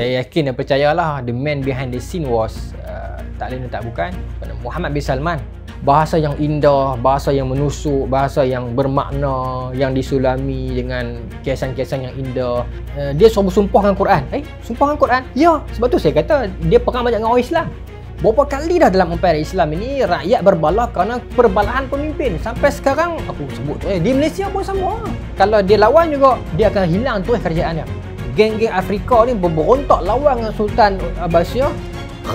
saya yakin dan percayalah the man behind the scene was uh, tak lain dan tak bukan Muhammad bin Salman bahasa yang indah bahasa yang menusuk bahasa yang bermakna yang disulami dengan kiasan-kiasan yang indah uh, dia sumpah sumpah dengan Quran eh sumpah dengan Quran ya sebab tu saya kata dia perang banyak dengan orang Islam Berapa kali dah dalam empire Islam ini rakyat berbalah kerana perbalahan pemimpin sampai sekarang aku sebut tu eh di Malaysia pun semua. kalau dia lawan juga dia akan hilang tu eh, kerjaan geng-geng Afrika ni berberontak lawan dengan Sultan Abasya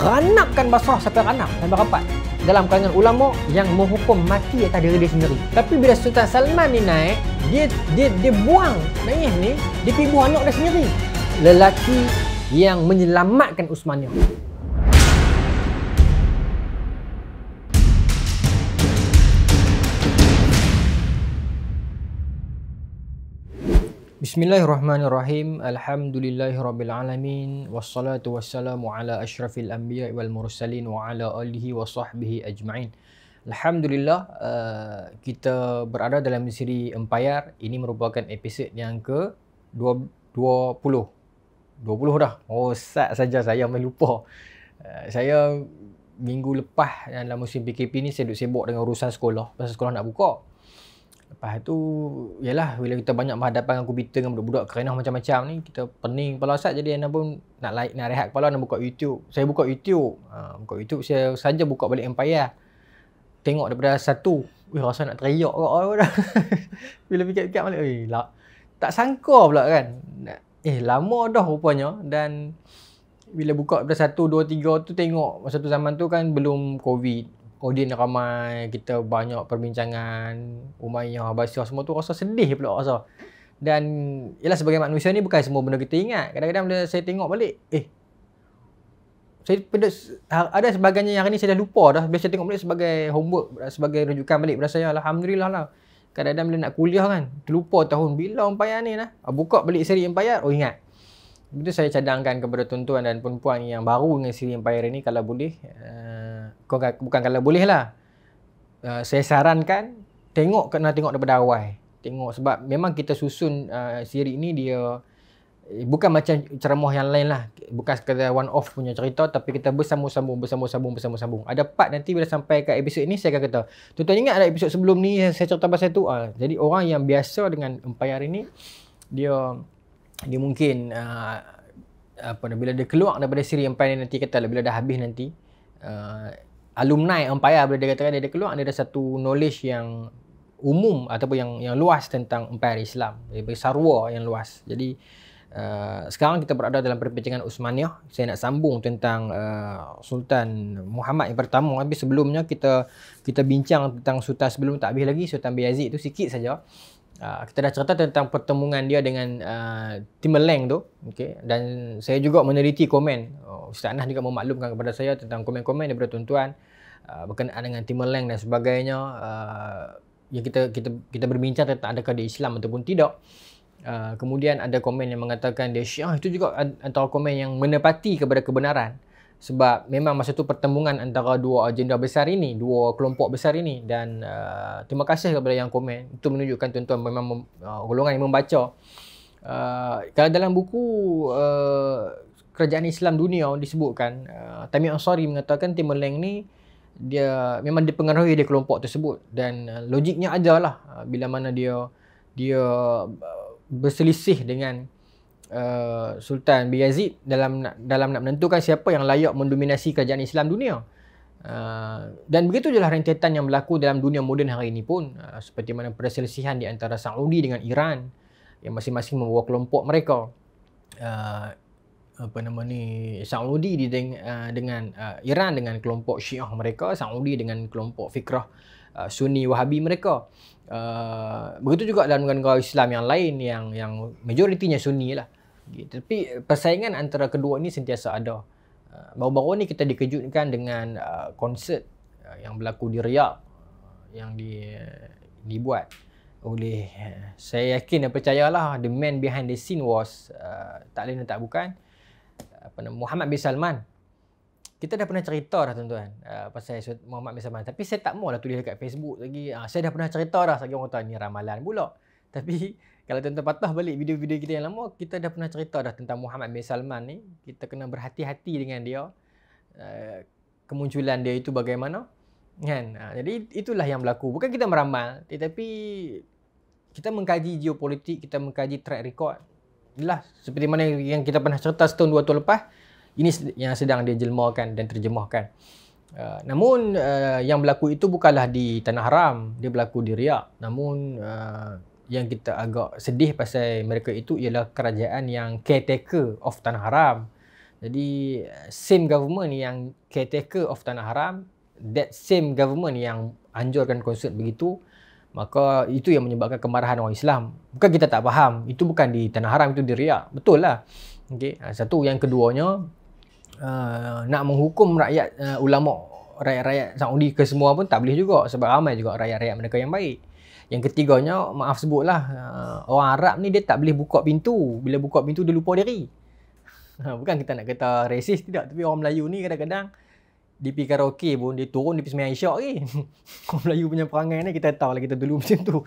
ranakkan Basrah sampai ranak sampai rapat dalam kalangan ulama yang menghukum mati atas diri dia sendiri tapi bila Sultan Salman ni naik dia dia, dia buang naik ni dia pergi buang anak dia sendiri lelaki yang menyelamatkan Usmania Bismillahirrahmanirrahim. Alhamdulillahirrabbilalamin. Wassalatu wassalamu ala ashrafil anbiya wal mursalin wa ala alihi wa sahbihi ajma'in. Alhamdulillah, uh, kita berada dalam siri Empayar. Ini merupakan episod yang ke-20. 20 dah. Oh, sat saja saya main lupa. Uh, saya minggu lepas dalam musim PKP ni, saya duduk sibuk dengan urusan sekolah. Pasal sekolah nak buka. Lepas tu Yelah Bila kita banyak menghadapkan dengan komputer Dengan budak-budak kerana macam-macam ni Kita pening kepala Ustaz Jadi Ana pun Nak, laik, nak rehat kepala Ana buka YouTube Saya buka YouTube uh, Buka YouTube Saya saja buka balik Empire Tengok daripada satu Wih rasa nak teriak kot oh, dah. Bila fikir-fikir balik Wih lah Tak sangka pula kan Eh lama dah rupanya Dan Bila buka daripada satu, dua, tiga tu tengok Masa tu zaman tu kan belum COVID audien ramai, kita banyak perbincangan, Umayyah, Abbasiyah semua tu rasa sedih pula rasa. Dan ialah sebagai manusia ni bukan semua benda kita ingat. Kadang-kadang bila saya tengok balik, eh saya ha, ada sebagainya yang hari ni saya dah lupa dah. Biasa tengok balik sebagai homework, sebagai rujukan balik pada saya. Alhamdulillah lah. Kadang-kadang bila nak kuliah kan, terlupa tahun bila umpayan ni lah. Buka balik seri umpayar, oh ingat itu saya cadangkan kepada tuan-tuan dan puan-puan yang baru dengan Siri Empire ini kalau boleh uh, bukan kalau boleh lah uh, saya sarankan tengok kena tengok daripada awal tengok sebab memang kita susun uh, Siri ini dia Bukan macam ceramah yang lain lah Bukan sekadar one off punya cerita Tapi kita bersambung-sambung Bersambung-sambung Bersambung-sambung Ada part nanti bila sampai ke episod ini Saya akan kata Tuan-tuan ingat ada episod sebelum ni Saya cerita pasal tu ha, Jadi orang yang biasa dengan Empire ini Dia dia mungkin uh, apa bila dia keluar daripada siri empire dia nanti kata bila dah habis nanti uh, alumni empire bila dia katakan dia, dah keluar dia ada satu knowledge yang umum ataupun yang yang luas tentang empire Islam daripada sarwa yang luas jadi Uh, sekarang kita berada dalam perbincangan Usmaniyah. Saya nak sambung tentang uh, Sultan Muhammad yang pertama. Tapi sebelumnya kita kita bincang tentang sultan sebelum tak habis lagi Sultan Bayazid itu sikit saja. Ah, kita dah cerita tentang pertemuan dia dengan uh, ah, Timberlang tu okay. dan saya juga meneliti komen oh, Ustaz Anas juga memaklumkan kepada saya tentang komen-komen daripada tuan-tuan uh, berkenaan dengan Timeleng dan sebagainya uh, yang kita kita kita berbincang tentang adakah dia Islam ataupun tidak uh, kemudian ada komen yang mengatakan dia Syiah itu juga antara komen yang menepati kepada kebenaran sebab memang masa tu pertembungan antara dua agenda besar ini, dua kelompok besar ini dan uh, terima kasih kepada yang komen itu menunjukkan tuan-tuan memang mem, uh, golongan yang membaca. Uh, kalau dalam buku uh, Kerajaan Islam Dunia disebutkan uh, Tamim Ansari mengatakan Timberland ni dia memang dipengaruhi oleh kelompok tersebut dan uh, logiknya adalah uh, bila mana dia dia uh, berselisih dengan Uh, Sultan Bayezid dalam dalam nak menentukan siapa yang layak mendominasi kerajaan Islam dunia. Uh, dan begitu jelah rentetan yang berlaku dalam dunia moden hari ini pun uh, seperti mana perselisihan di antara Saudi dengan Iran yang masing-masing membawa kelompok mereka uh, apa nama ni Saudi di deng, uh, dengan uh, Iran dengan kelompok Syiah mereka Saudi dengan kelompok fikrah uh, Sunni Wahabi mereka uh, begitu juga dalam negara Islam yang lain yang yang majoritinya Sunni lah Gitu. Tapi eh, persaingan antara kedua ini sentiasa ada. Uh, baru-baru ni kita dikejutkan dengan uh, konsert uh, yang berlaku di Riyadh uh, yang di, uh, dibuat oleh uh, saya yakin dan percayalah the man behind the scene was uh, tak lain dan tak bukan apa nama Muhammad bin Salman. Kita dah pernah cerita dah tuan-tuan uh, pasal Muhammad bin Salman tapi saya tak mahu lah tulis dekat Facebook lagi. Uh, saya dah pernah cerita dah sebagai orang tanya ramalan pula. Tapi kalau tuan-tuan patah balik video-video kita yang lama, kita dah pernah cerita dah tentang Muhammad bin Salman ni. Kita kena berhati-hati dengan dia. Uh, kemunculan dia itu bagaimana. Kan? Uh, jadi itulah yang berlaku. Bukan kita meramal, tetapi kita mengkaji geopolitik, kita mengkaji track record. Inilah seperti mana yang kita pernah cerita setahun dua tahun lepas. Ini yang sedang dia jelmakan dan terjemahkan. Uh, namun uh, yang berlaku itu bukanlah di Tanah Haram. Dia berlaku di Riyadh. Namun uh, yang kita agak sedih pasal mereka itu ialah kerajaan yang caretaker of tanah haram. Jadi same government yang caretaker of tanah haram, that same government yang anjurkan konsert begitu, maka itu yang menyebabkan kemarahan orang Islam. Bukan kita tak faham, itu bukan di tanah haram, itu di Riyadh. Betul lah. Okay. Ha, satu yang keduanya, uh, nak menghukum rakyat uh, ulama rakyat-rakyat Saudi ke semua pun tak boleh juga sebab ramai juga rakyat-rakyat mereka yang baik. Yang ketiganya, maaf sebutlah, uh, orang Arab ni dia tak boleh buka pintu. Bila buka pintu, dia lupa diri. Ha, bukan kita nak kata resis tidak, tapi orang Melayu ni kadang-kadang di pergi karaoke pun, dia turun, dia pergi semayang isyak ke. orang Melayu punya perangai ni, kita tahu lah kita dulu macam tu.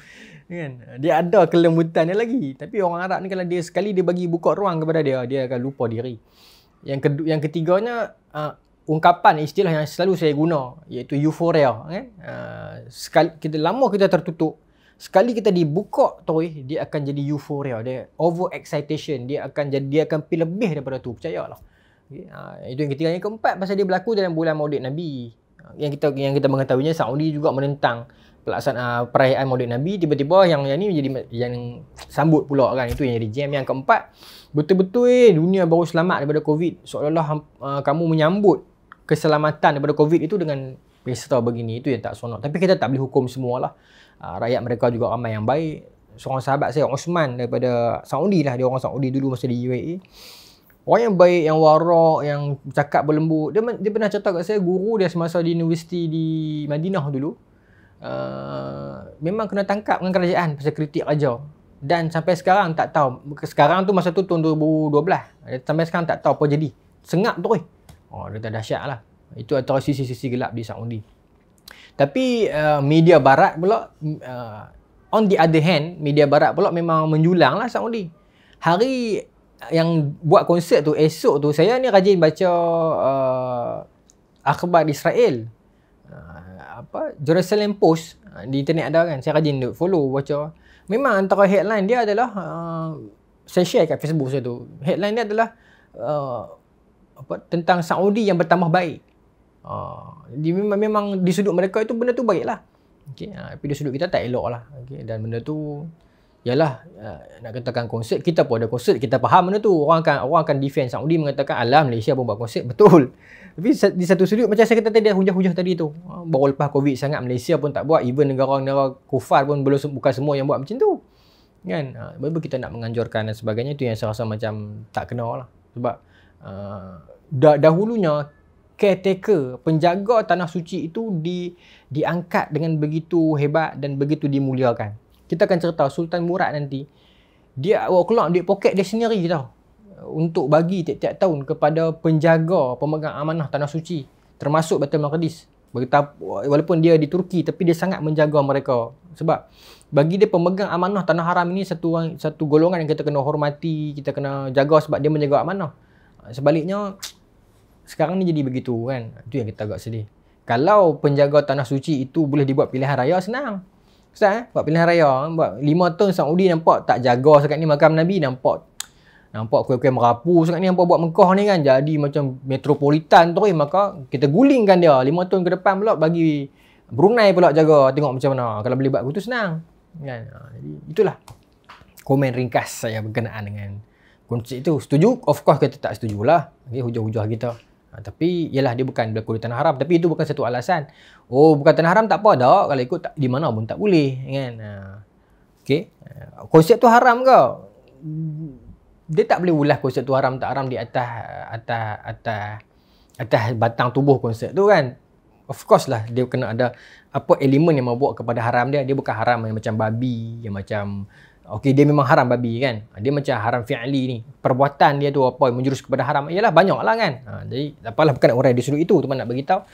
Kan? Dia ada kelembutan dia lagi. Tapi orang Arab ni kalau dia sekali dia bagi buka ruang kepada dia, dia akan lupa diri. Yang, ke yang ketiganya, uh, ungkapan istilah yang selalu saya guna iaitu euphoria kan uh, sekali kita lama kita tertutup sekali kita dibuka toy dia akan jadi euphoria dia over excitation dia akan jadi dia akan feel lebih daripada tu percayalah okay. ha, itu yang ketiga yang keempat pasal dia berlaku dalam bulan Maulid Nabi ha, yang kita yang kita mengetahuinya Saudi juga menentang pelaksanaan ha, uh, perayaan Maulid Nabi tiba-tiba yang yang ni menjadi yang sambut pula kan itu yang jadi jam yang keempat betul-betul eh, dunia baru selamat daripada covid seolah-olah uh, kamu menyambut keselamatan daripada covid itu dengan pesta begini itu yang tak sonok tapi kita tak boleh hukum semualah Ah, rakyat mereka juga ramai yang baik seorang sahabat saya Osman daripada Saudi lah dia orang Saudi dulu masa di UAE orang yang baik yang warak yang cakap berlembut dia, dia pernah cerita kat saya guru dia semasa di universiti di Madinah dulu uh, memang kena tangkap dengan kerajaan pasal kritik raja dan sampai sekarang tak tahu sekarang tu masa tu tahun 2012 eh, sampai sekarang tak tahu apa jadi sengap tu oh dia dah dahsyat lah itu antara sisi-sisi gelap di Saudi tapi uh, media barat pula uh, on the other hand media barat pula memang menjulang lah Saudi. Hari yang buat konsert tu esok tu saya ni rajin baca uh, akhbar Israel. Uh, apa Jerusalem Post uh, di internet ada kan saya rajin duk follow baca. Memang antara headline dia adalah uh, saya share kat Facebook saya tu. Headline dia adalah uh, apa tentang Saudi yang bertambah baik. Ah, Dia memang, memang di sudut mereka itu benda tu baiklah. Okey, ha, tapi di sudut kita tak eloklah. Okey, dan benda tu ialah uh, ah, nak katakan konsep kita pun ada konsep kita faham benda tu orang akan orang akan defend Saudi mengatakan alam Malaysia pun buat konsep betul tapi di satu sudut macam saya kata tadi hujah-hujah tadi tu baru lepas covid sangat Malaysia pun tak buat even negara-negara kufar pun belum bukan semua yang buat macam tu kan uh, kita nak menganjurkan dan sebagainya itu yang saya rasa macam tak kena lah sebab uh, dah, dahulunya caretaker penjaga tanah suci itu di diangkat dengan begitu hebat dan begitu dimuliakan kita akan cerita Sultan Murad nanti dia awak keluar duit poket dia sendiri tau untuk bagi tiap-tiap tahun kepada penjaga pemegang amanah tanah suci termasuk Batu Maqdis walaupun dia di Turki tapi dia sangat menjaga mereka sebab bagi dia pemegang amanah tanah haram ini satu satu golongan yang kita kena hormati kita kena jaga sebab dia menjaga amanah sebaliknya sekarang ni jadi begitu kan Itu yang kita agak sedih Kalau penjaga tanah suci itu boleh dibuat pilihan raya senang Ustaz eh? buat pilihan raya eh? buat 5 tahun Saudi nampak tak jaga sekat ni makam Nabi nampak nampak kuih-kuih merapu sekat ni nampak buat Mekah ni kan jadi macam metropolitan tu eh. maka kita gulingkan dia 5 tahun ke depan pula bagi Brunei pula jaga tengok macam mana kalau boleh buat begitu senang kan ha, jadi itulah komen ringkas saya berkenaan dengan konsep itu setuju of course kita tak setujulah okay, hujah-hujah kita Ah, tapi ialah dia bukan berlaku di tanah haram tapi itu bukan satu alasan oh bukan tanah haram tak apa dah kalau ikut tak, di mana pun tak boleh kan ah, okey ah, konsep tu haram ke dia tak boleh ulah konsep tu haram tak haram di atas atas atas atas batang tubuh konsep tu kan of course lah dia kena ada apa elemen yang membuat kepada haram dia dia bukan haram yang macam babi yang macam Okey dia memang haram babi kan. Ha, dia macam haram fi'li ni. Perbuatan dia tu apa menjurus kepada haram. Iyalah banyaklah kan. Ha, jadi apalah bukan orang di sudut itu tu nak bagi tahu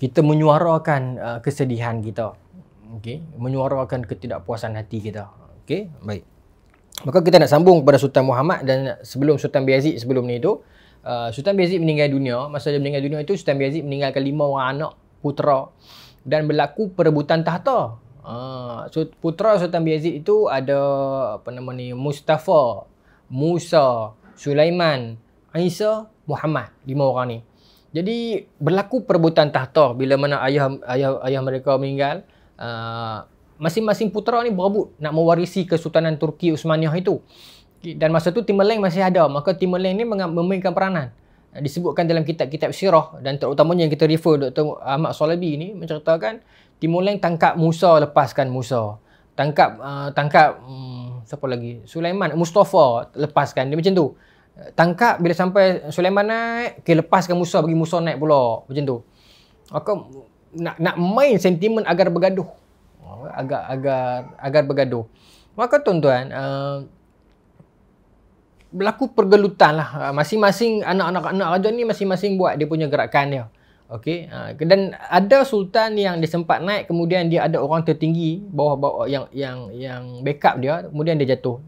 Kita menyuarakan uh, kesedihan kita. Okey, menyuarakan ketidakpuasan hati kita. Okey, baik. Maka kita nak sambung kepada Sultan Muhammad dan sebelum Sultan Biazid sebelum ni tu, uh, Sultan Biazid meninggal dunia. Masa dia meninggal dunia itu Sultan Biazid meninggalkan lima orang anak putera dan berlaku perebutan tahta Ah, so putra Sultan Bayezid itu ada apa nama ni Mustafa, Musa, Sulaiman, Isa, Muhammad, lima orang ni. Jadi berlaku perebutan tahta bila mana ayah ayah ayah mereka meninggal, uh, masing-masing putra ni berebut nak mewarisi Kesultanan Turki Utsmaniyah itu. Dan masa tu Timurleng masih ada, maka Timur Timurleng ni memainkan peranan disebutkan dalam kitab-kitab sirah dan terutamanya yang kita refer Dr. Ahmad Salabi ni menceritakan Timuleng tangkap Musa lepaskan Musa. Tangkap uh, tangkap um, siapa lagi? Sulaiman, Mustafa lepaskan dia macam tu. Tangkap bila sampai Sulaiman naik, okay, lepaskan Musa bagi Musa naik pula macam tu. Aku nak nak main sentimen agar bergaduh. Agar agar agar bergaduh. Maka tuan-tuan, uh, berlaku pergelutan lah. Masing-masing anak-anak anak raja ni masing-masing buat dia punya gerakan dia. Okey, ha, dan ada sultan yang dia sempat naik kemudian dia ada orang tertinggi bawah bawah yang yang yang backup dia kemudian dia jatuh.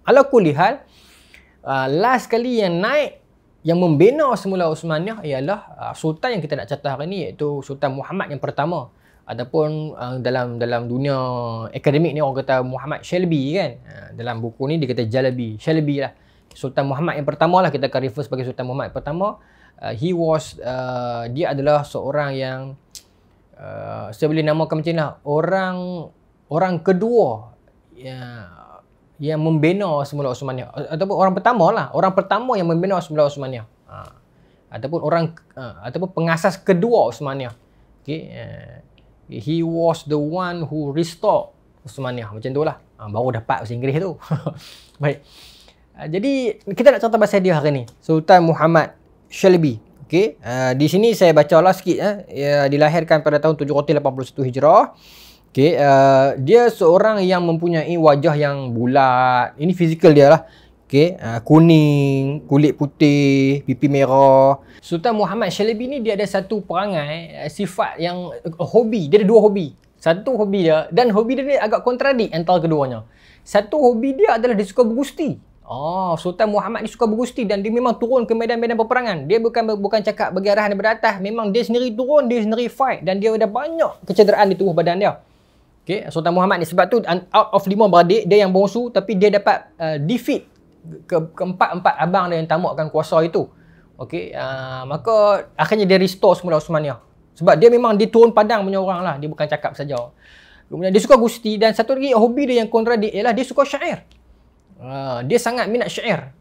Kalau aku lihat ha, last kali yang naik yang membina semula Uthmaniyah ialah ha, sultan yang kita nak catat hari ni iaitu Sultan Muhammad yang pertama ataupun dalam dalam dunia akademik ni orang kata Muhammad Shelby kan. Dalam buku ni dia kata Jalabi, Shelby lah. Sultan Muhammad yang pertama lah kita akan refer sebagai Sultan Muhammad pertama. Uh, he was uh, dia adalah seorang yang uh, saya boleh namakan macam lah orang orang kedua yang yang membina semula Osmania ataupun orang pertama lah orang pertama yang membina semula Osmania ha. ataupun orang uh, ataupun pengasas kedua Osmania okay uh, he was the one who restore Osmania macam tu lah ha, baru dapat bahasa Inggeris tu baik uh, jadi kita nak contoh bahasa dia hari ni Sultan Muhammad Shalabi. Okey, uh, ah, di sini saya bacalah sikit eh. Ya, dilahirkan pada tahun 781 Hijrah. Okey, uh, ah, dia seorang yang mempunyai wajah yang bulat. Ini fizikal dia lah. Okey, uh, kuning, kulit putih, pipi merah. Sultan Muhammad Shalabi ni dia ada satu perangai, uh, sifat yang uh, hobi. Dia ada dua hobi. Satu hobi dia dan hobi dia ni agak kontradik antara keduanya. Satu hobi dia adalah dia suka bergusti. Oh, Sultan Muhammad ni suka bergusti dan dia memang turun ke medan-medan peperangan. Dia bukan bukan cakap bagi arahan daripada atas. Memang dia sendiri turun, dia sendiri fight dan dia ada banyak kecederaan di tubuh badan dia. Okay, Sultan Muhammad ni sebab tu out of lima beradik, dia yang bongsu tapi dia dapat uh, defeat ke keempat-empat abang dia yang tamakkan kuasa itu. Okay, uh, maka akhirnya dia restore semula Osmania. Sebab dia memang dia turun padang punya orang lah. Dia bukan cakap saja. Kemudian dia suka gusti dan satu lagi hobi dia yang kontradik ialah dia suka syair. Ah, dia sangat minat syair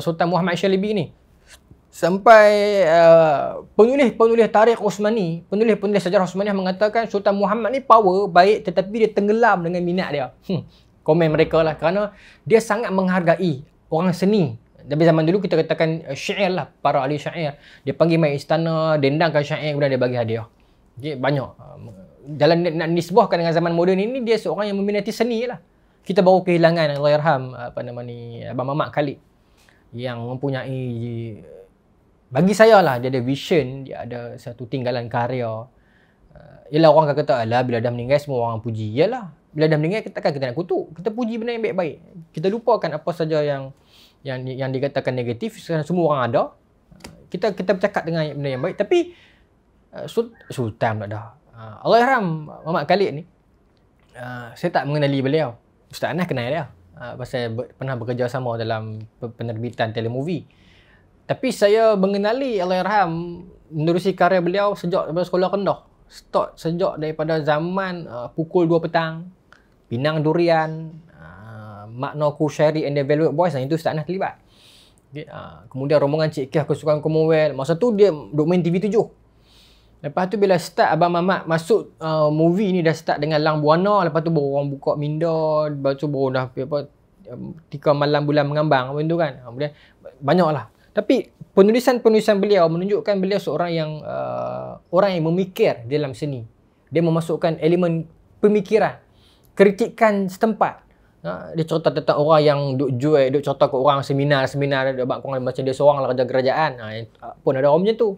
Sultan Muhammad Syalibi ni sampai uh, ah, penulis-penulis tarikh Osmani penulis-penulis sejarah Osmani mengatakan Sultan Muhammad ni power baik tetapi dia tenggelam dengan minat dia hmm. komen mereka lah kerana dia sangat menghargai orang seni dari zaman dulu kita katakan uh, syair lah para ahli syair dia panggil main istana dendangkan syair kemudian dia bagi hadiah okay, banyak uh, dalam nak nisbahkan dengan zaman moden ini dia seorang yang meminati seni lah kita baru kehilangan Allahyarham apa nama ni abang Mamak Khalid yang mempunyai bagi saya lah dia ada vision dia ada satu tinggalan karya eh, ialah orang akan kata alah bila dah meninggal semua orang puji ialah bila dah meninggal kita takkan kita nak kutuk kita puji benda yang baik-baik kita lupakan apa saja yang yang yang dikatakan negatif sekarang semua orang ada kita kita bercakap dengan benda yang baik tapi eh, sultan pula dah Allahyarham eh, Mamak Khalid ni saya tak mengenali beliau Ustaz Anas kenal dia. Uh, pasal ber- pernah bekerja sama dalam penerbitan telemovie. Tapi saya mengenali Allahyarham menerusi karya beliau sejak daripada sekolah rendah. Start sejak daripada zaman uh, pukul 2 petang, pinang durian, uh, makna ku syari and the velvet boys dan itu Ustaz Anas terlibat. Okay. Uh, kemudian rombongan Cik Kiah Kesukaan Commonwealth. Masa tu dia duduk main TV tujuh. Lepas tu bila start Abang Mamat masuk uh, movie ni dah start dengan Lang Buana Lepas tu baru orang buka minda Lepas tu baru dah apa, um, tika malam bulan mengambang benda tu kan ha, Kemudian banyak lah Tapi penulisan-penulisan beliau menunjukkan beliau seorang yang uh, Orang yang memikir dalam seni Dia memasukkan elemen pemikiran Kritikan setempat ha, dia cerita tentang orang yang duk jual, duk cerita ke orang seminar-seminar dia buat macam dia seorang lah kerja kerajaan. Ha, pun ada orang macam tu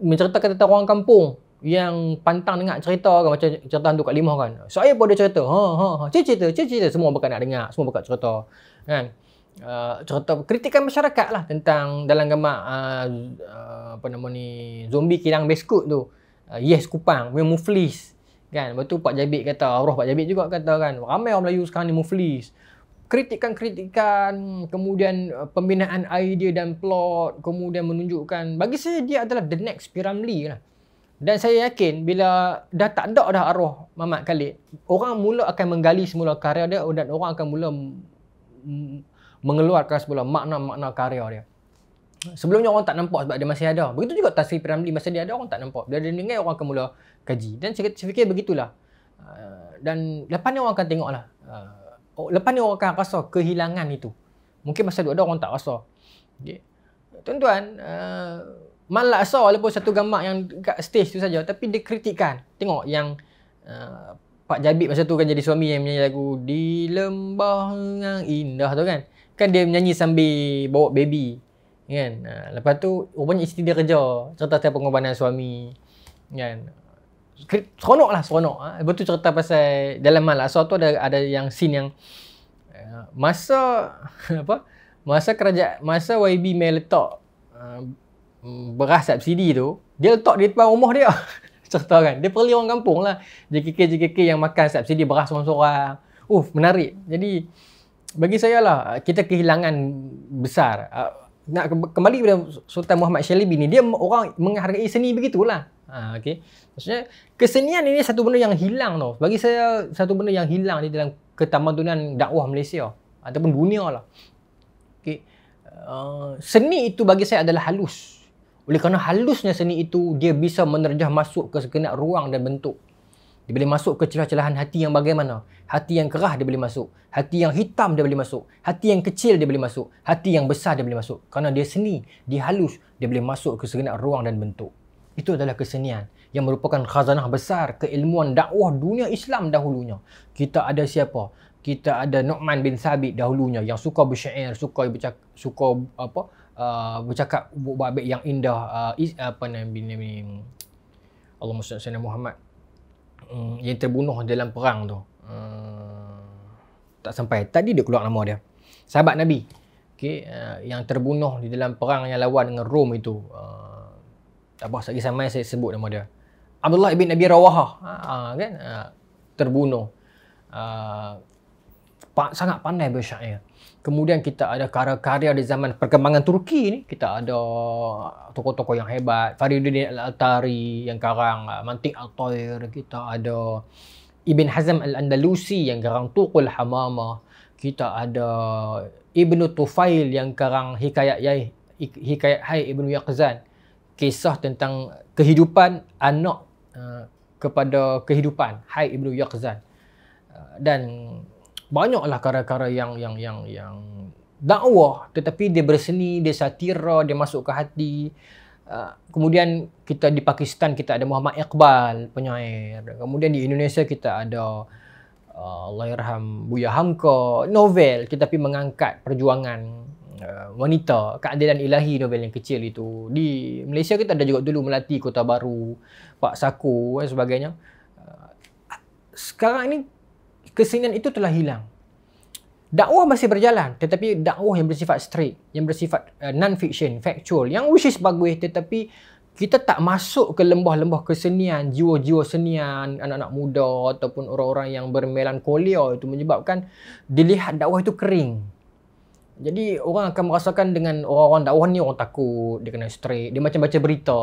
menceritakan tentang orang kampung yang pantang dengar cerita kan macam cerita tu kat limau kan. Saya pun ada cerita. Ha ha ha. Cik cerita, cik cerita semua bukan nak dengar, semua bukan cerita. Kan? Uh, cerita kritikan masyarakat lah tentang dalam gambar uh, uh, apa nama ni zombie kilang beskut tu uh, yes kupang we muflis kan Betul Pak Jabit kata Roh Pak Jabit juga kata kan ramai orang Melayu sekarang ni muflis kritikan-kritikan, kemudian uh, pembinaan idea dan plot, kemudian menunjukkan bagi saya dia adalah the next Piramli, lah. Dan saya yakin bila dah tak ada dah arwah Mamat Khalid, orang mula akan menggali semula karya dia dan orang akan mula mengeluarkan semula makna-makna karya dia. Sebelumnya orang tak nampak sebab dia masih ada. Begitu juga Tasri Piramli Ramli, masa dia ada orang tak nampak. Bila dia dengar orang akan mula kaji. Dan saya fikir begitulah. Uh, dan lepas ni orang akan tengok lah oh, lepas ni orang akan rasa kehilangan itu. Mungkin masa duduk ada orang tak rasa. Okay. Tuan-tuan, uh, eh, malak rasa walaupun satu gambar yang kat stage tu saja tapi dia kritikan. Tengok yang uh, Pak Jabib masa tu kan jadi suami yang menyanyi lagu Di lembah yang indah tu kan. Kan dia menyanyi sambil bawa baby. Kan? Uh, lepas tu, rupanya isteri dia kerja. Cerita tentang pengorbanan suami. Kan? seronok lah seronok ha. Ah, betul cerita pasal dalam malam so tu ada ada yang scene yang eh, masa apa masa kerajaan masa YB mai letak eh, beras subsidi tu dia letak di depan rumah dia cerita kan dia perli orang kampung lah JKK JKK yang makan subsidi beras seorang-seorang uh menarik jadi bagi saya lah kita kehilangan besar ah, nak kembali kepada Sultan Muhammad Shalibi ni dia orang menghargai seni begitulah Ha, okay. Maksudnya, kesenian ini satu benda yang hilang tau. Bagi saya, satu benda yang hilang di dalam ketamadunan dakwah Malaysia. Ataupun dunia lah. Okay. Uh, seni itu bagi saya adalah halus. Oleh kerana halusnya seni itu, dia bisa menerjah masuk ke segenap ruang dan bentuk. Dia boleh masuk ke celah-celahan hati yang bagaimana. Hati yang kerah dia boleh masuk. Hati yang hitam dia boleh masuk. Hati yang kecil dia boleh masuk. Hati yang besar dia boleh masuk. Kerana dia seni, dia halus, dia boleh masuk ke segenap ruang dan bentuk itu adalah kesenian yang merupakan khazanah besar keilmuan dakwah dunia Islam dahulunya. Kita ada siapa? Kita ada Nu'man bin Sabit dahulunya yang suka bersyair, suka bercakap, suka apa? Uh, bercakap bab yang indah uh, is, apa nama bin Nabi Allah Musta'in Muhammad um, yang terbunuh dalam perang tu. Uh, tak sampai. Tadi dia keluar nama dia. Sahabat Nabi. Okay, uh, yang terbunuh di dalam perang yang lawan dengan Rom itu. Uh, tak apa sekali sampai saya sebut nama dia Abdullah bin Nabi Rawahah ha, kan ha, terbunuh ha, sangat pandai bersyair kemudian kita ada karya-karya di zaman perkembangan Turki ni kita ada tokoh-tokoh yang hebat Fariduddin Al-Atari yang karang ha, Mantik Al-Tayr kita ada Ibn Hazm Al-Andalusi yang karang Tuqul hamama. kita ada Ibn Tufail yang karang Hikayat Yai Hikayat Hai Ibn Yaqzan kisah tentang kehidupan anak uh, kepada kehidupan Hai Ibnu Yaqzan uh, dan banyaklah kara-kara yang yang yang yang dakwah tetapi dia berseni dia satira dia masuk ke hati uh, kemudian kita di Pakistan kita ada Muhammad Iqbal penyair kemudian di Indonesia kita ada uh, Allahyarham Buya Hamka novel tetapi mengangkat perjuangan uh, wanita keadilan ilahi novel yang kecil itu di Malaysia kita ada juga dulu melati kota baru Pak Sako dan sebagainya uh, sekarang ini kesenian itu telah hilang dakwah masih berjalan tetapi dakwah yang bersifat straight yang bersifat uh, non fiction factual yang which is bagus tetapi kita tak masuk ke lembah-lembah kesenian, jiwa-jiwa senian, anak-anak muda ataupun orang-orang yang bermelankolia itu menyebabkan dilihat dakwah itu kering. Jadi orang akan merasakan dengan orang-orang dakwah ni orang takut, dia kena straight, dia macam baca berita,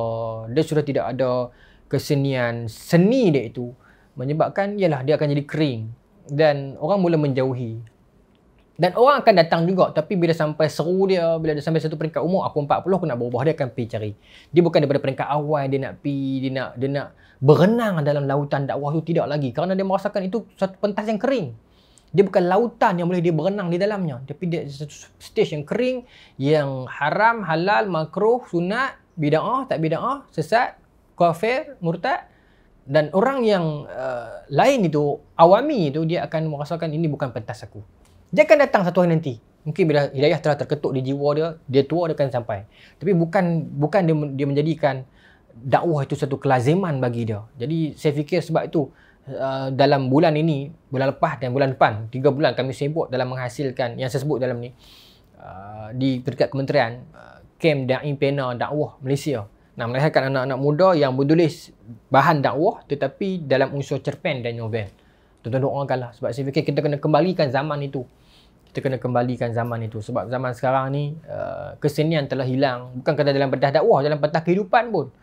dia sudah tidak ada kesenian, seni dia itu menyebabkan ialah dia akan jadi kering dan orang mula menjauhi. Dan orang akan datang juga tapi bila sampai seru dia, bila dia sampai satu peringkat umur aku 40 aku nak berubah dia akan pergi cari. Dia bukan daripada peringkat awal dia nak pi, dia nak dia nak berenang dalam lautan dakwah tu tidak lagi kerana dia merasakan itu satu pentas yang kering dia bukan lautan yang boleh dia berenang di dalamnya tapi dia satu stage yang kering yang haram halal makruh sunat bidah tak bidah sesat kafir murtad dan orang yang uh, lain itu awami itu dia akan merasakan ini bukan pentas aku dia akan datang satu hari nanti mungkin bila hidayah telah terketuk di jiwa dia dia tua dia akan sampai tapi bukan bukan dia dia menjadikan dakwah itu satu kelaziman bagi dia jadi saya fikir sebab itu Uh, dalam bulan ini, bulan lepas dan bulan depan, tiga bulan kami sibuk dalam menghasilkan yang saya sebut dalam ni uh, di dekat kementerian uh, Kem Da'i Pena Dakwah Malaysia nak melahirkan anak-anak muda yang menulis bahan dakwah tetapi dalam unsur cerpen dan novel. Tuan-tuan doakanlah sebab saya fikir kita kena kembalikan zaman itu. Kita kena kembalikan zaman itu sebab zaman sekarang ni uh, kesenian telah hilang bukan kata dalam pentas dakwah, dalam pentas kehidupan pun.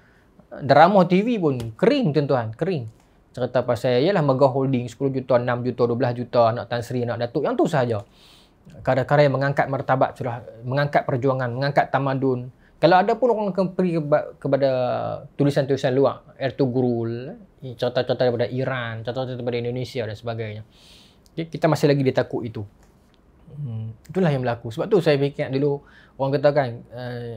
Drama TV pun kering tuan-tuan, kering cerita pasal ialah megah holding 10 juta, 6 juta, 12 juta anak Tan Sri, anak Datuk yang tu sahaja. Kadang-kadang yang mengangkat martabat sudah mengangkat perjuangan, mengangkat tamadun. Kalau ada pun orang akan pergi kepada tulisan-tulisan luar, Ertugrul, eh, cerita-cerita daripada Iran, cerita-cerita daripada Indonesia dan sebagainya. Okay, kita masih lagi ditakut itu. Hmm, itulah yang berlaku. Sebab tu saya fikir dulu orang kata kan, uh,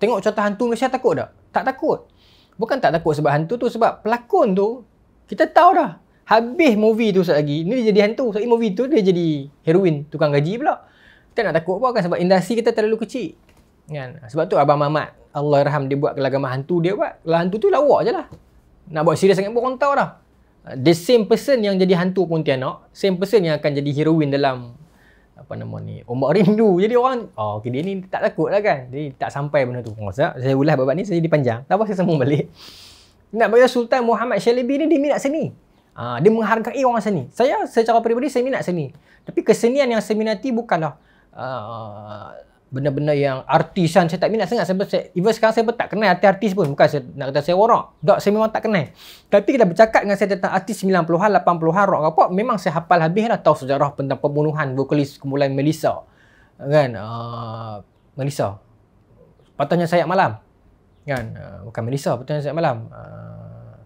tengok cerita hantu Malaysia takut tak? Tak takut. Bukan tak takut sebab hantu tu sebab pelakon tu kita tahu dah. Habis movie tu satu lagi. Ni dia jadi hantu. Satu movie tu dia jadi heroin. Tukang gaji pula. Kita nak takut apa kan. Sebab industri kita terlalu kecil. Kan? Sebab tu Abang Mamat. Allah Rahman dia buat kelagaman hantu dia buat. Kelagaman hantu tu lawak je lah. Nak buat serius sangat pun orang tahu dah. The same person yang jadi hantu pun tianak. Same person yang akan jadi heroin dalam apa nama ni ombak rindu jadi orang oh, okay, dia ni tak takut lah kan jadi tak sampai benda tu oh, saya ulas bab ni saya jadi panjang tak apa saya sambung balik nak bagi Sultan Muhammad Shalibi ni dia minat seni. Ha, dia menghargai orang seni. Saya secara peribadi saya minat seni. Tapi kesenian yang saya minati bukanlah uh, benda-benda yang artisan saya tak minat sangat sebab saya, even sekarang saya pun tak kenal hati artis pun bukan saya nak kata saya warak tak saya memang tak kenal tapi kita bercakap dengan saya tentang artis 90-an 80-an rock apa memang saya hafal habis lah tahu sejarah tentang pembunuhan vokalis kumpulan Melissa kan uh, Melissa Patutnya saya malam kan uh, bukan Melissa betul saya malam uh,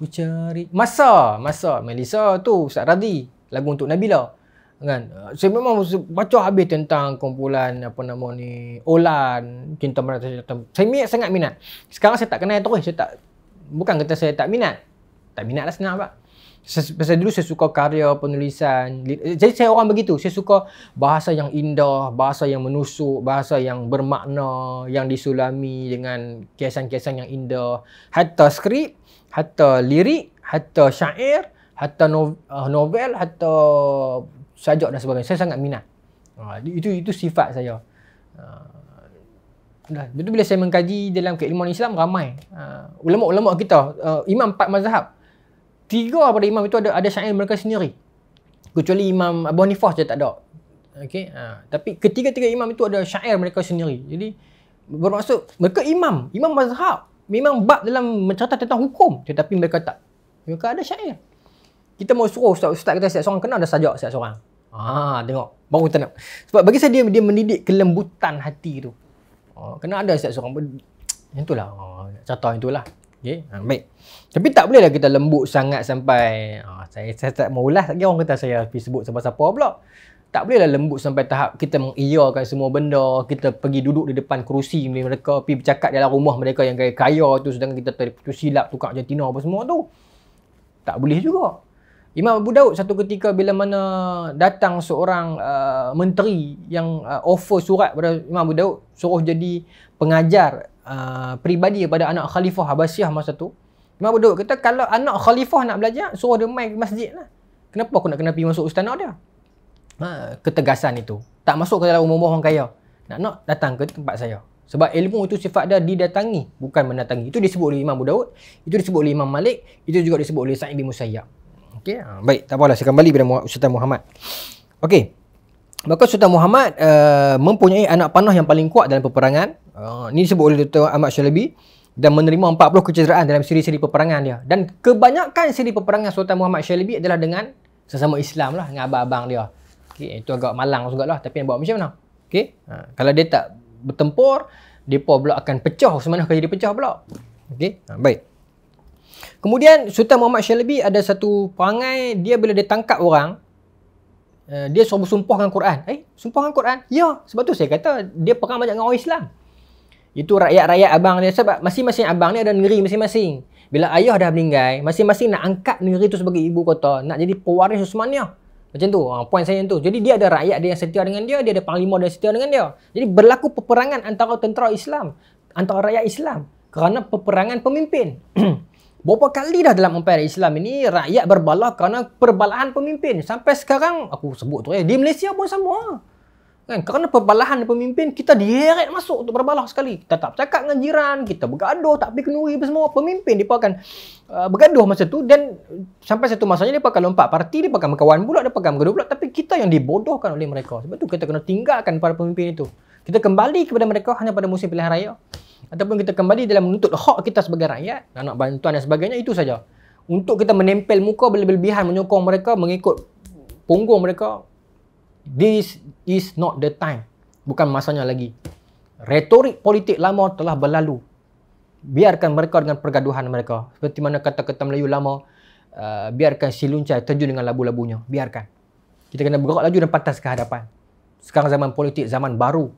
ku cari masa masa Melissa tu Ustaz Radhi lagu untuk Nabila kan uh, saya memang baca habis tentang kumpulan apa nama ni Olan cinta merata saya minat sangat minat sekarang saya tak kenal terus saya tak bukan kata saya tak minat tak minat lah senang pak sebab dulu saya suka karya penulisan. Eh, jadi saya orang begitu. Saya suka bahasa yang indah, bahasa yang menusuk, bahasa yang bermakna, yang disulami dengan kiasan-kiasan yang indah. Hatta skrip, hatta lirik, hatta syair, hatta eh, novel, hatta sajak dan sebagainya. Saya sangat minat. Ha, itu itu sifat saya. betul ha, itu bila saya mengkaji dalam keilmuan Islam ramai uh, ulama-ulama kita eh, imam empat mazhab tiga pada imam itu ada ada syair mereka sendiri. Kecuali imam Bonifas je tak ada. Okey. Ha. tapi ketiga-tiga imam itu ada syair mereka sendiri. Jadi bermaksud mereka imam, imam mazhab memang bab dalam mencatat tentang hukum tetapi mereka tak. Mereka ada syair. Kita mau suruh ustaz, ustaz kita setiap seorang kena ada sajak setiap seorang. Ha, tengok. Baru tenang. Sebab bagi saya dia dia mendidik kelembutan hati tu. Ha, kena ada setiap seorang. Yang itulah. Ha, catat yang itulah. Okay, ha, ah, baik. Tapi tak bolehlah kita lembut sangat sampai ha, saya saya tak mau ulas lagi orang kata saya pergi sebut sebab siapa pula. Tak bolehlah lembut sampai tahap kita mengiyakan semua benda, kita pergi duduk di depan kerusi mereka, pergi bercakap dalam rumah mereka yang kaya-kaya tu sedangkan kita terputus silap tukar jantina apa semua tu. Tak boleh juga. Imam Abu Daud satu ketika bila mana datang seorang uh, menteri yang uh, offer surat kepada Imam Abu Daud suruh jadi pengajar Uh, Pribadi kepada anak khalifah Abbasiyah masa tu Imam Abu kata kalau anak khalifah nak belajar suruh dia main ke masjid lah kenapa aku nak kena pergi masuk ustana dia ha, ketegasan itu tak masuk ke dalam umum orang kaya nak nak datang ke tempat saya sebab ilmu itu sifat dia didatangi bukan mendatangi itu disebut oleh Imam Abu Daud itu disebut oleh Imam Malik itu juga disebut oleh Sa'id bin Musayyab Okey, ha, baik, tak apalah saya kembali kepada Ustaz Muhammad. Okey. Maka Sultan Muhammad uh, mempunyai anak panah yang paling kuat dalam peperangan. Uh, ini disebut oleh Dr. Ahmad Shalabi dan menerima 40 kecederaan dalam siri-siri peperangan dia. Dan kebanyakan siri peperangan Sultan Muhammad Shalabi adalah dengan sesama Islam lah, dengan abang-abang dia. Okay, itu agak malang juga lah, tapi yang buat macam mana? Okay? Uh, ha, kalau dia tak bertempur, dia pula akan pecah, semuanya akan jadi pecah pula. Okay? Uh, ha, baik. Kemudian Sultan Muhammad Shalabi ada satu perangai, dia bila dia tangkap orang, Eh, dia sumpah sumpah dengan Quran. Eh, sumpah dengan Quran? Ya, sebab tu saya kata dia perang banyak dengan orang Islam. Itu rakyat-rakyat abang dia sebab masing-masing abang ni ada negeri masing-masing. Bila ayah dah meninggal, masing-masing nak angkat negeri tu sebagai ibu kota, nak jadi pewaris Usmania. Macam tu, ha, poin saya yang tu. Jadi dia ada rakyat dia yang setia dengan dia, dia ada panglima dia yang setia dengan dia. Jadi berlaku peperangan antara tentera Islam, antara rakyat Islam kerana peperangan pemimpin. Berapa kali dah dalam empire Islam ini rakyat berbalah kerana perbalahan pemimpin. Sampai sekarang aku sebut tu eh di Malaysia pun sama. Kan kerana perbalahan pemimpin kita diheret masuk untuk berbalah sekali. Kita tak cakap dengan jiran, kita bergaduh tak pergi kenduri apa semua. Pemimpin dia akan uh, bergaduh masa tu dan sampai satu masanya dia akan lompat parti, dia akan berkawan pula, dia akan bergaduh pula tapi kita yang dibodohkan oleh mereka. Sebab tu kita kena tinggalkan para pemimpin itu. Kita kembali kepada mereka hanya pada musim pilihan raya ataupun kita kembali dalam menuntut hak kita sebagai rakyat nak, nak bantuan dan sebagainya itu saja untuk kita menempel muka berlebihan menyokong mereka mengikut punggung mereka this is not the time bukan masanya lagi retorik politik lama telah berlalu biarkan mereka dengan pergaduhan mereka seperti mana kata-kata Melayu lama uh, biarkan si luncai terjun dengan labu-labunya biarkan kita kena bergerak laju dan pantas ke hadapan sekarang zaman politik zaman baru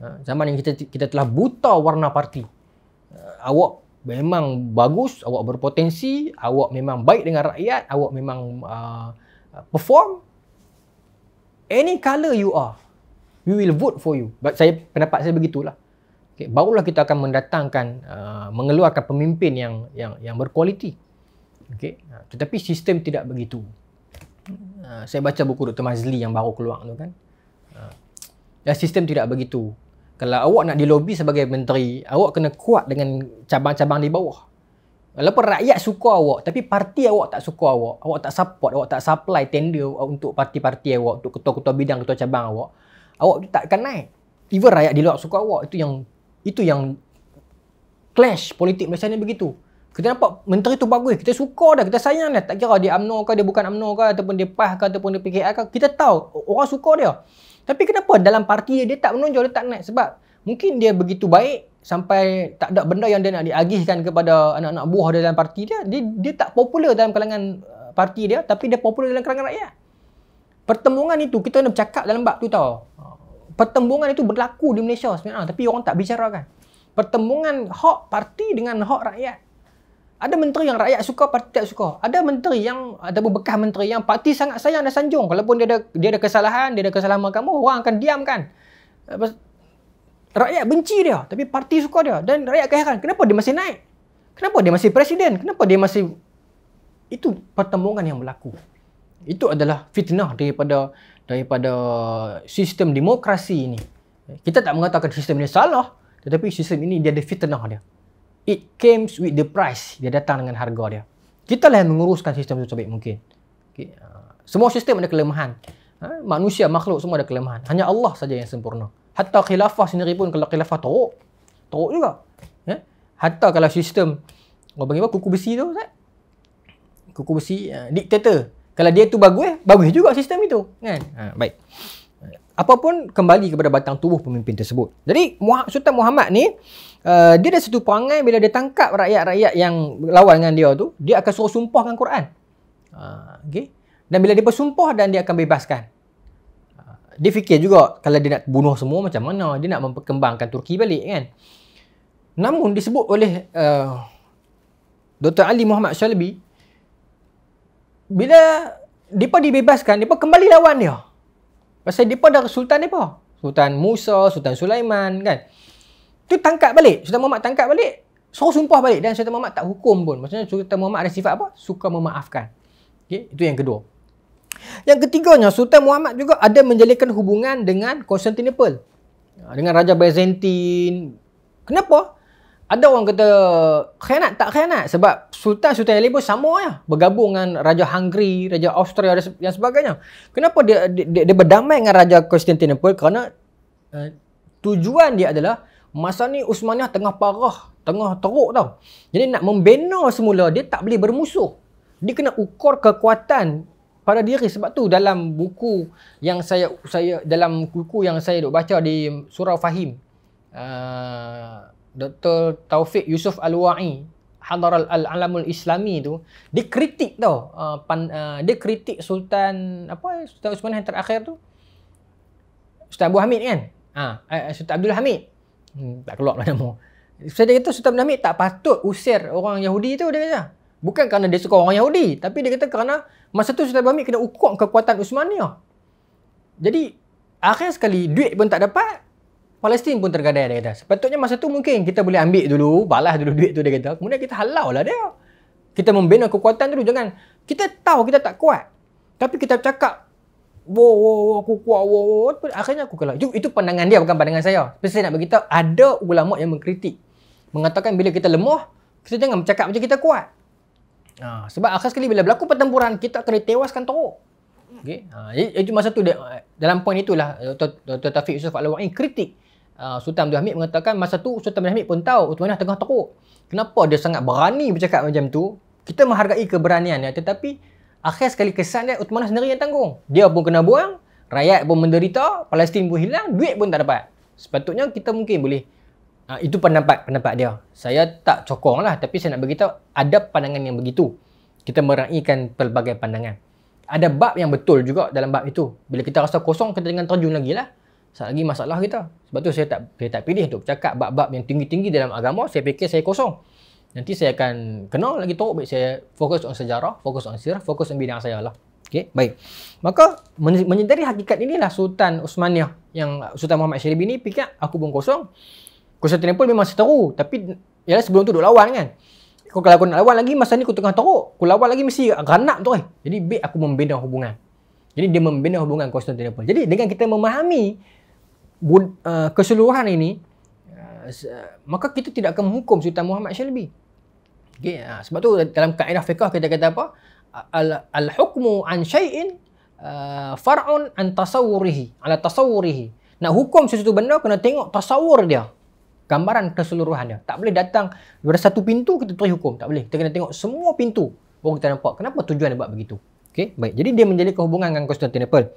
Ha, zaman yang kita kita telah buta warna parti. Ha, awak memang bagus, awak berpotensi, awak memang baik dengan rakyat, awak memang uh, uh perform any color you are. We will vote for you. But saya pendapat saya begitulah. Okay, barulah kita akan mendatangkan uh, mengeluarkan pemimpin yang yang yang berkualiti. Okey. Ha, tetapi sistem tidak begitu. Uh, saya baca buku Dr. Mazli yang baru keluar tu kan dan sistem tidak begitu. Kalau awak nak dilobi sebagai menteri, awak kena kuat dengan cabang-cabang di bawah. Walaupun rakyat suka awak, tapi parti awak tak suka awak. Awak tak support, awak tak supply tender untuk parti-parti awak, untuk ketua-ketua bidang, ketua cabang awak. Awak tak akan naik. Even rakyat di luar suka awak, itu yang itu yang clash politik Malaysia ni begitu. Kita nampak menteri tu bagus, kita suka dah, kita sayang dah. Tak kira dia UMNO ke, dia bukan UMNO ke, ataupun dia PAH ke, ataupun dia PKR ke. Kita tahu, orang suka dia. Tapi kenapa dalam parti dia, dia tak menonjol, dia tak naik? Sebab mungkin dia begitu baik sampai tak ada benda yang dia nak diagihkan kepada anak-anak buah dalam parti dia. Dia, dia tak popular dalam kalangan uh, parti dia tapi dia popular dalam kalangan rakyat. Pertembungan itu kita nak bercakap dalam bab tu tau. Pertembungan itu berlaku di Malaysia sebenarnya tapi orang tak bicarakan. Pertembungan hak parti dengan hak rakyat. Ada menteri yang rakyat suka, parti tak suka. Ada menteri yang ada bekas menteri yang parti sangat sayang dan sanjung. Kalaupun dia ada dia ada kesalahan, dia ada kesalahan macam kamu, orang akan diamkan. Rakyat benci dia, tapi parti suka dia dan rakyat kehairan. Kenapa dia masih naik? Kenapa dia masih presiden? Kenapa dia masih itu pertembungan yang berlaku. Itu adalah fitnah daripada daripada sistem demokrasi ini. Kita tak mengatakan sistem ini salah, tetapi sistem ini dia ada fitnah dia it comes with the price. Dia datang dengan harga dia. Kita lah yang menguruskan sistem itu sebaik mungkin. Okay. Ah, semua sistem ada kelemahan. Ha? Manusia, makhluk semua ada kelemahan. Hanya Allah saja yang sempurna. Hatta khilafah sendiri pun kalau khilafah teruk. Teruk juga. Ya? Hatta kalau sistem, orang panggil apa? Kuku besi tu, Ustaz? Kuku besi, uh, diktator. Kalau dia tu bagus, bagus juga sistem itu. Kan? Ha, baik. Apapun kembali kepada batang tubuh pemimpin tersebut. Jadi Sultan Muhammad ni Eh, dia ada satu perangai bila dia tangkap rakyat-rakyat yang lawan dengan dia tu, dia akan suruh sumpah dengan Quran. Uh, ha, okay? Dan bila dia bersumpah dan dia akan bebaskan. Uh, dia fikir juga kalau dia nak bunuh semua macam mana, dia nak memperkembangkan Turki balik kan. Namun disebut oleh uh, eh, Dr. Ali Muhammad Shalbi bila mereka dibebaskan, mereka kembali lawan dia. Pasal mereka dah Sultan mereka. Sultan Musa, Sultan Sulaiman kan. Tu tangkap balik. Sultan Muhammad tangkap balik. Suruh sumpah balik. Dan Sultan Muhammad tak hukum pun. Maksudnya Sultan Muhammad ada sifat apa? Suka memaafkan. Okay? Itu yang kedua. Yang ketiganya, Sultan Muhammad juga ada menjalinkan hubungan dengan Constantinople. Ha, dengan Raja Byzantine. Kenapa? Ada orang kata khianat tak khianat sebab sultan-sultan yang lain pun sama ya bergabung dengan raja Hungary, raja Austria dan sebagainya. Kenapa dia, dia, dia berdamai dengan raja Constantinople? Kerana uh, tujuan dia adalah masa ni Usmaniyah tengah parah, tengah teruk tau. Jadi nak membina semula, dia tak boleh bermusuh. Dia kena ukur kekuatan pada diri sebab tu dalam buku yang saya saya dalam buku yang saya dok baca di Surau Fahim uh, ah, Dr. Taufik Yusuf Al-Wa'i Hadaral Al-Alamul Islami tu dia kritik tau uh, pan, uh, dia kritik Sultan apa Sultan Uthman yang terakhir tu Sultan Abu Hamid kan ah eh, Sultan Abdul Hamid Hmm, tak keluar mana mu. Saya kata Sultan Ben tak patut usir orang Yahudi tu dia kata. Bukan kerana dia suka orang Yahudi. Tapi dia kata kerana masa tu Sultan Ben kena ukur kekuatan Usmania. Jadi akhir sekali duit pun tak dapat. Palestin pun tergadai dia kata. Sepatutnya masa tu mungkin kita boleh ambil dulu. Balas dulu duit tu dia kata. Kemudian kita halau lah dia. Kita membina kekuatan dulu. Jangan. Kita tahu kita tak kuat. Tapi kita cakap wo wo wo aku kuat wo wo akhirnya aku kalah itu itu pandangan dia bukan pandangan saya tapi saya nak beritahu ada ulama yang mengkritik mengatakan bila kita lemah kita jangan bercakap macam kita kuat ha, sebab akhir sekali bila berlaku pertempuran kita akan tewaskan teruk okey ha, itu masa tu dalam poin itulah Dr. Dr. Yusuf Al-Wa'i kritik Uh, Sultan Abdul Hamid mengatakan masa tu Sultan Abdul Hamid pun tahu utamanya tengah teruk. Kenapa dia sangat berani bercakap macam tu? Kita menghargai keberaniannya tetapi Akhir sekali kesan dia Uthmanah sendiri yang tanggung. Dia pun kena buang, rakyat pun menderita, Palestin pun hilang, duit pun tak dapat. Sepatutnya kita mungkin boleh ha, itu pendapat pendapat dia. Saya tak cokong lah tapi saya nak beritahu ada pandangan yang begitu. Kita meraihkan pelbagai pandangan. Ada bab yang betul juga dalam bab itu. Bila kita rasa kosong, kita dengan terjun lagi lah. Satu lagi masalah kita. Sebab tu saya tak, saya tak pilih untuk cakap bab-bab yang tinggi-tinggi dalam agama. Saya fikir saya kosong. Nanti saya akan kenal lagi tahu baik saya fokus on sejarah, fokus on sirah, fokus on bidang saya lah. Okey, baik. Maka menyentari hakikat inilah Sultan Uthmaniyah yang Sultan Muhammad Syarif ini fikir aku pun kosong. Konstantinopel memang seteru tapi ialah sebelum tu duk lawan kan. Kau kalau aku nak lawan lagi masa ni aku tengah teruk. Aku lawan lagi mesti ganak tu eh. Jadi baik aku membina hubungan. Jadi dia membina hubungan Konstantinopel. Jadi dengan kita memahami uh, keseluruhan ini, Eh, maka kita tidak akan menghukum Sultan Muhammad Syalbi. Okay, uh, ha, sebab tu dalam kaedah fiqah kita kata apa? Al-hukmu an syai'in uh, far'un an tasawurihi. Ala tasawurihi. Nak hukum sesuatu benda, kena tengok tasawur dia. Gambaran keseluruhan dia. Tak boleh datang dari satu pintu, kita terus hukum. Tak boleh. Kita kena tengok semua pintu. Baru kita nampak kenapa tujuan dia buat begitu. Okay, baik. Jadi dia menjadi kehubungan dengan Constantinople.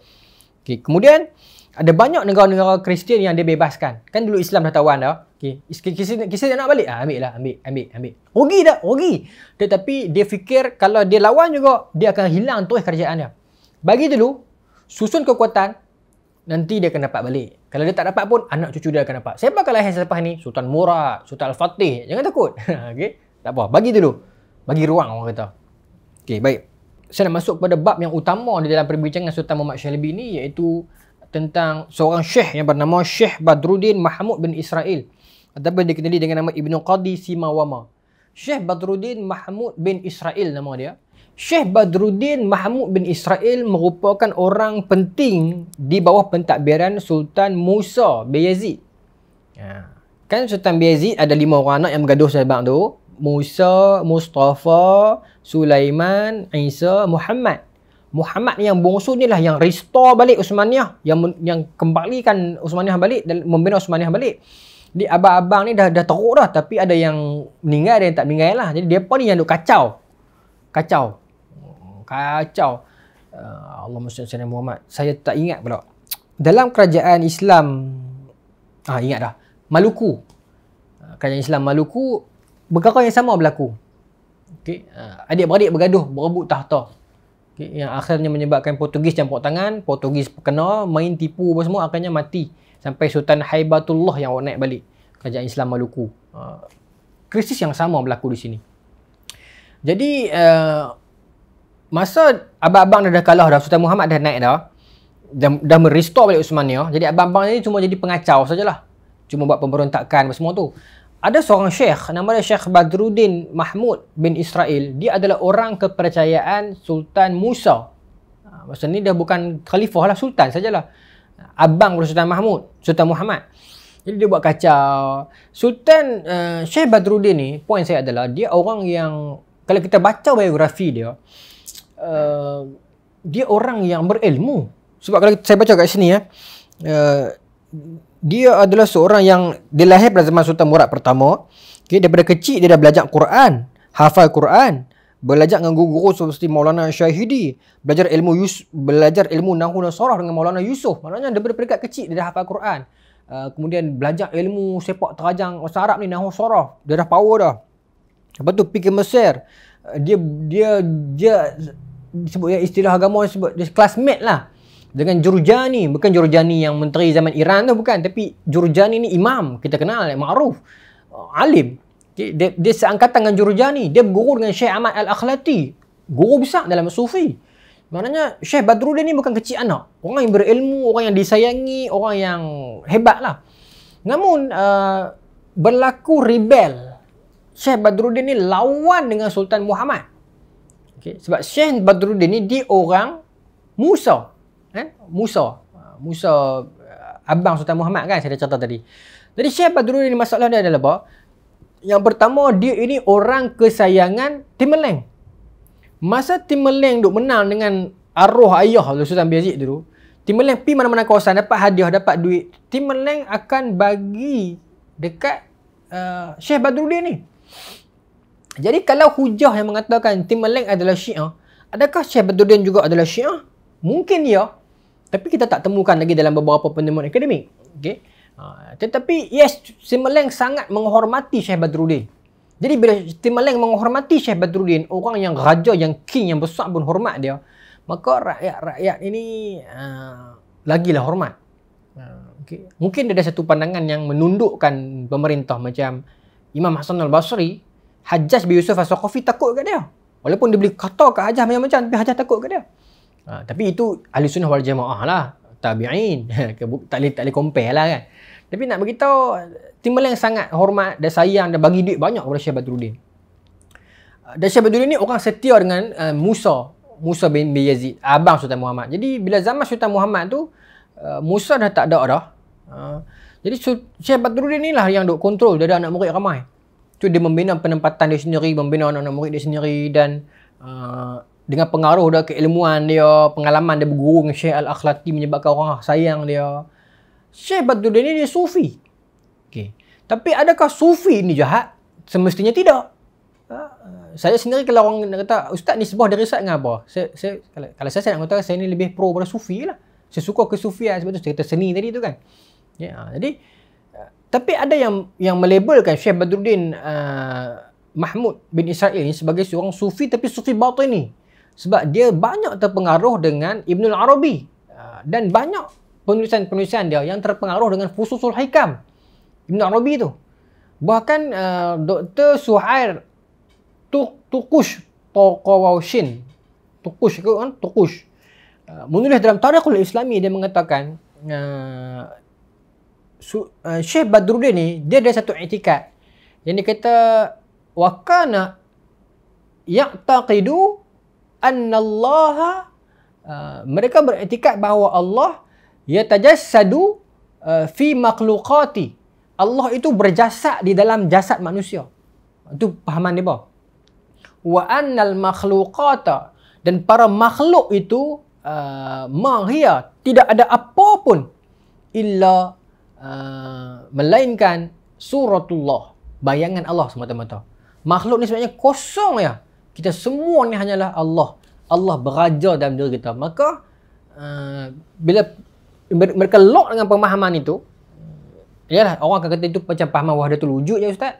Okay, kemudian ada banyak negara-negara Kristian yang dia bebaskan. Kan dulu Islam dah tawan dah. Okey, kisah dia nak balik ah, ambil lah, ambil, ambil, ambil. Rugi dah, rugi. Tetapi dia fikir kalau dia lawan juga, dia akan hilang terus kerajaan dia. Bagi dulu, susun kekuatan, nanti dia akan dapat balik. Kalau dia tak dapat pun, anak cucu dia akan dapat. Siapa kalau yang selepas ni? Sultan Murad, Sultan Al-Fatih. Jangan takut. Okey, tak apa. Bagi dulu. Bagi ruang orang kata. Okey, baik. Saya nak masuk pada bab yang utama di dalam perbincangan Sultan Muhammad Syalibi ni iaitu tentang seorang syekh yang bernama Syekh Badruddin Mahmud bin Israel ataupun dikenali dengan nama Ibnu Qadi Simawama. Syekh Badruddin Mahmud bin Israel nama dia. Syekh Badruddin Mahmud bin Israel merupakan orang penting di bawah pentadbiran Sultan Musa bin Yazid. Ya. Kan Sultan bin Yazid ada lima orang anak yang bergaduh sebab tu. Musa, Mustafa, Sulaiman, Isa, Muhammad. Muhammad ni yang bongsu ni lah yang restore balik Usmaniyah yang yang kembalikan Usmaniyah balik dan membina Usmaniyah balik. Di abang-abang ni dah dah teruk dah tapi ada yang meninggal ada yang tak meninggal lah. Jadi depa ni yang duk kacau. Kacau. Kacau. Uh, Allah Musta'in Muhammad. Saya tak ingat pula. Dalam kerajaan Islam ah ingat dah. Maluku. Ah, kerajaan Islam Maluku perkara yang sama berlaku. Okay, uh, ah, adik-beradik bergaduh berebut tahta yang akhirnya menyebabkan Portugis campur tangan, Portugis kena main tipu apa semua akhirnya mati sampai Sultan Haibatullah yang naik balik kerajaan Islam Maluku. Ha, krisis yang sama berlaku di sini. Jadi uh, masa abang-abang dah, dah kalah dah Sultan Muhammad dah naik dah dah, dah merestore balik Uthmaniyah. Jadi abang-abang ni cuma jadi pengacau sajalah. Cuma buat pemberontakan apa semua tu ada seorang syekh nama dia Syekh Badruddin Mahmud bin Israel. Dia adalah orang kepercayaan Sultan Musa. Ha, masa ni dia bukan khalifah lah, sultan sajalah. Abang Sultan Mahmud, Sultan Muhammad. Jadi dia buat kacau. Sultan uh, eh, Syekh Badruddin ni, poin saya adalah dia orang yang kalau kita baca biografi dia, uh, dia orang yang berilmu. Sebab kalau saya baca kat sini ya, uh, dia adalah seorang yang dilahir pada zaman Sultan Murad pertama. Okay, daripada kecil dia dah belajar Quran, hafal Quran, belajar dengan guru-guru seperti Maulana Syahidi, belajar ilmu Yus belajar ilmu Nahwu Nasarah dengan Maulana Yusuf. Maknanya daripada peringkat kecil dia dah hafal Quran. Uh, kemudian belajar ilmu sepak terajang bahasa Arab ni Nahwu Nasarah. Dia dah power dah. Lepas tu pergi ke Mesir. Uh, dia dia dia sebut ya istilah agama sebut dia classmate lah dengan Jurjani bukan Jurjani yang menteri zaman Iran tu bukan tapi Jurjani ni imam kita kenal yang makruf uh, alim okay, dia, dia seangkatan dengan Jurjani dia berguru dengan Syekh Ahmad Al-Akhlati guru besar dalam sufi maknanya Syekh Badruddin ni bukan kecil anak orang yang berilmu orang yang disayangi orang yang hebat lah namun uh, berlaku rebel Syekh Badruddin ni lawan dengan Sultan Muhammad okay, sebab Syekh Badruddin ni dia orang Musa eh? Musa. Ha, Musa eh, abang Sultan Muhammad kan saya dah cerita tadi. Jadi Syekh Badrul ini masalah dia adalah bahawa Yang pertama dia ini orang kesayangan Timeleng. Masa Timeleng duk menang dengan arwah ayah Sultan Biazid dulu, Timeleng pi mana-mana kawasan dapat hadiah, dapat duit. Timeleng akan bagi dekat uh, Syekh Badruddin ni. Jadi kalau hujah yang mengatakan Timeleng adalah Syiah, adakah Syekh Badruddin juga adalah Syiah? Mungkin ya, tapi kita tak temukan lagi dalam beberapa penemuan akademik okay? ha, tetapi yes Simeleng sangat menghormati Syekh Badruddin jadi bila Timaleng menghormati Syekh Badruddin, orang yang raja, yang king, yang besar pun hormat dia, maka rakyat-rakyat ini uh, lagilah hormat. Ha, okay. Mungkin ada satu pandangan yang menundukkan pemerintah macam Imam Hassan al-Basri, Hajjaj bin Yusuf al-Sakofi takut kat dia. Walaupun dia beli kata kat Hajjaj macam-macam, tapi Hajjaj takut kat dia. Ha, tapi itu ahli sunnah wal jamaah lah. Tabi'in. tak, tak, tak boleh compare lah kan. Tapi nak beritahu Timbalan sangat hormat dan sayang dan bagi duit banyak kepada Syekh Badruddin. Ha, dan Syekh Badruddin ni orang setia dengan uh, Musa. Musa bin Yazid. Abang Sultan Muhammad. Jadi bila zaman Sultan Muhammad tu, uh, Musa dah tak ada dah. Uh, jadi Syekh Badruddin ni lah yang duk kontrol dia ada anak murid ramai. Tu dia membina penempatan dia sendiri, membina anak-anak murid dia sendiri dan dengan pengaruh dia keilmuan dia, pengalaman dia berguru dengan Syekh Al-Akhlati menyebabkan orang sayang dia. Syekh Badruddin ini dia sufi. Okay. Tapi adakah sufi ini jahat? Semestinya tidak. Ha, saya sendiri kalau orang nak kata, Ustaz ni sebuah dari dengan apa? Saya, saya, kalau, kalau saya, saya nak kata saya ni lebih pro pada sufi lah. Saya suka kesufian sebab tu. Saya seni tadi tu kan. Ya, yeah, jadi, eh, tapi ada yang yang melabelkan Syekh Badruddin uh, Mahmud bin Israel ni sebagai seorang sufi tapi sufi batin ni sebab dia banyak terpengaruh dengan Ibn al-Arabi ah, dan banyak penulisan-penulisan dia yang terpengaruh dengan Fususul Haikam Ibn al-Arabi tu bahkan uh, ah, Dr. Suhair Tukush Tokawawshin Tukush ke kan? Tukush uh, ah, menulis dalam Tarikhul Islami dia mengatakan uh, uh, Syekh Badruddin ni dia ada satu itikad yang dia kata wakana yaqtaqidu annallaha uh, mereka beretikad bahawa Allah yatajassadu uh, fi makhluqati. Allah itu berjasad di dalam jasad manusia. Itu pahaman dia bah. Wa annal makhluqata dan para makhluk itu uh, mahia tidak ada apa pun illa uh, melainkan suratullah bayangan Allah semata-mata. Makhluk ni sebenarnya kosong ya kita semua ni hanyalah Allah. Allah beraja dalam diri kita. Maka uh, bila mereka lock dengan pemahaman itu, ialah orang akan kata itu macam pahaman wahdatul wujud je ustaz.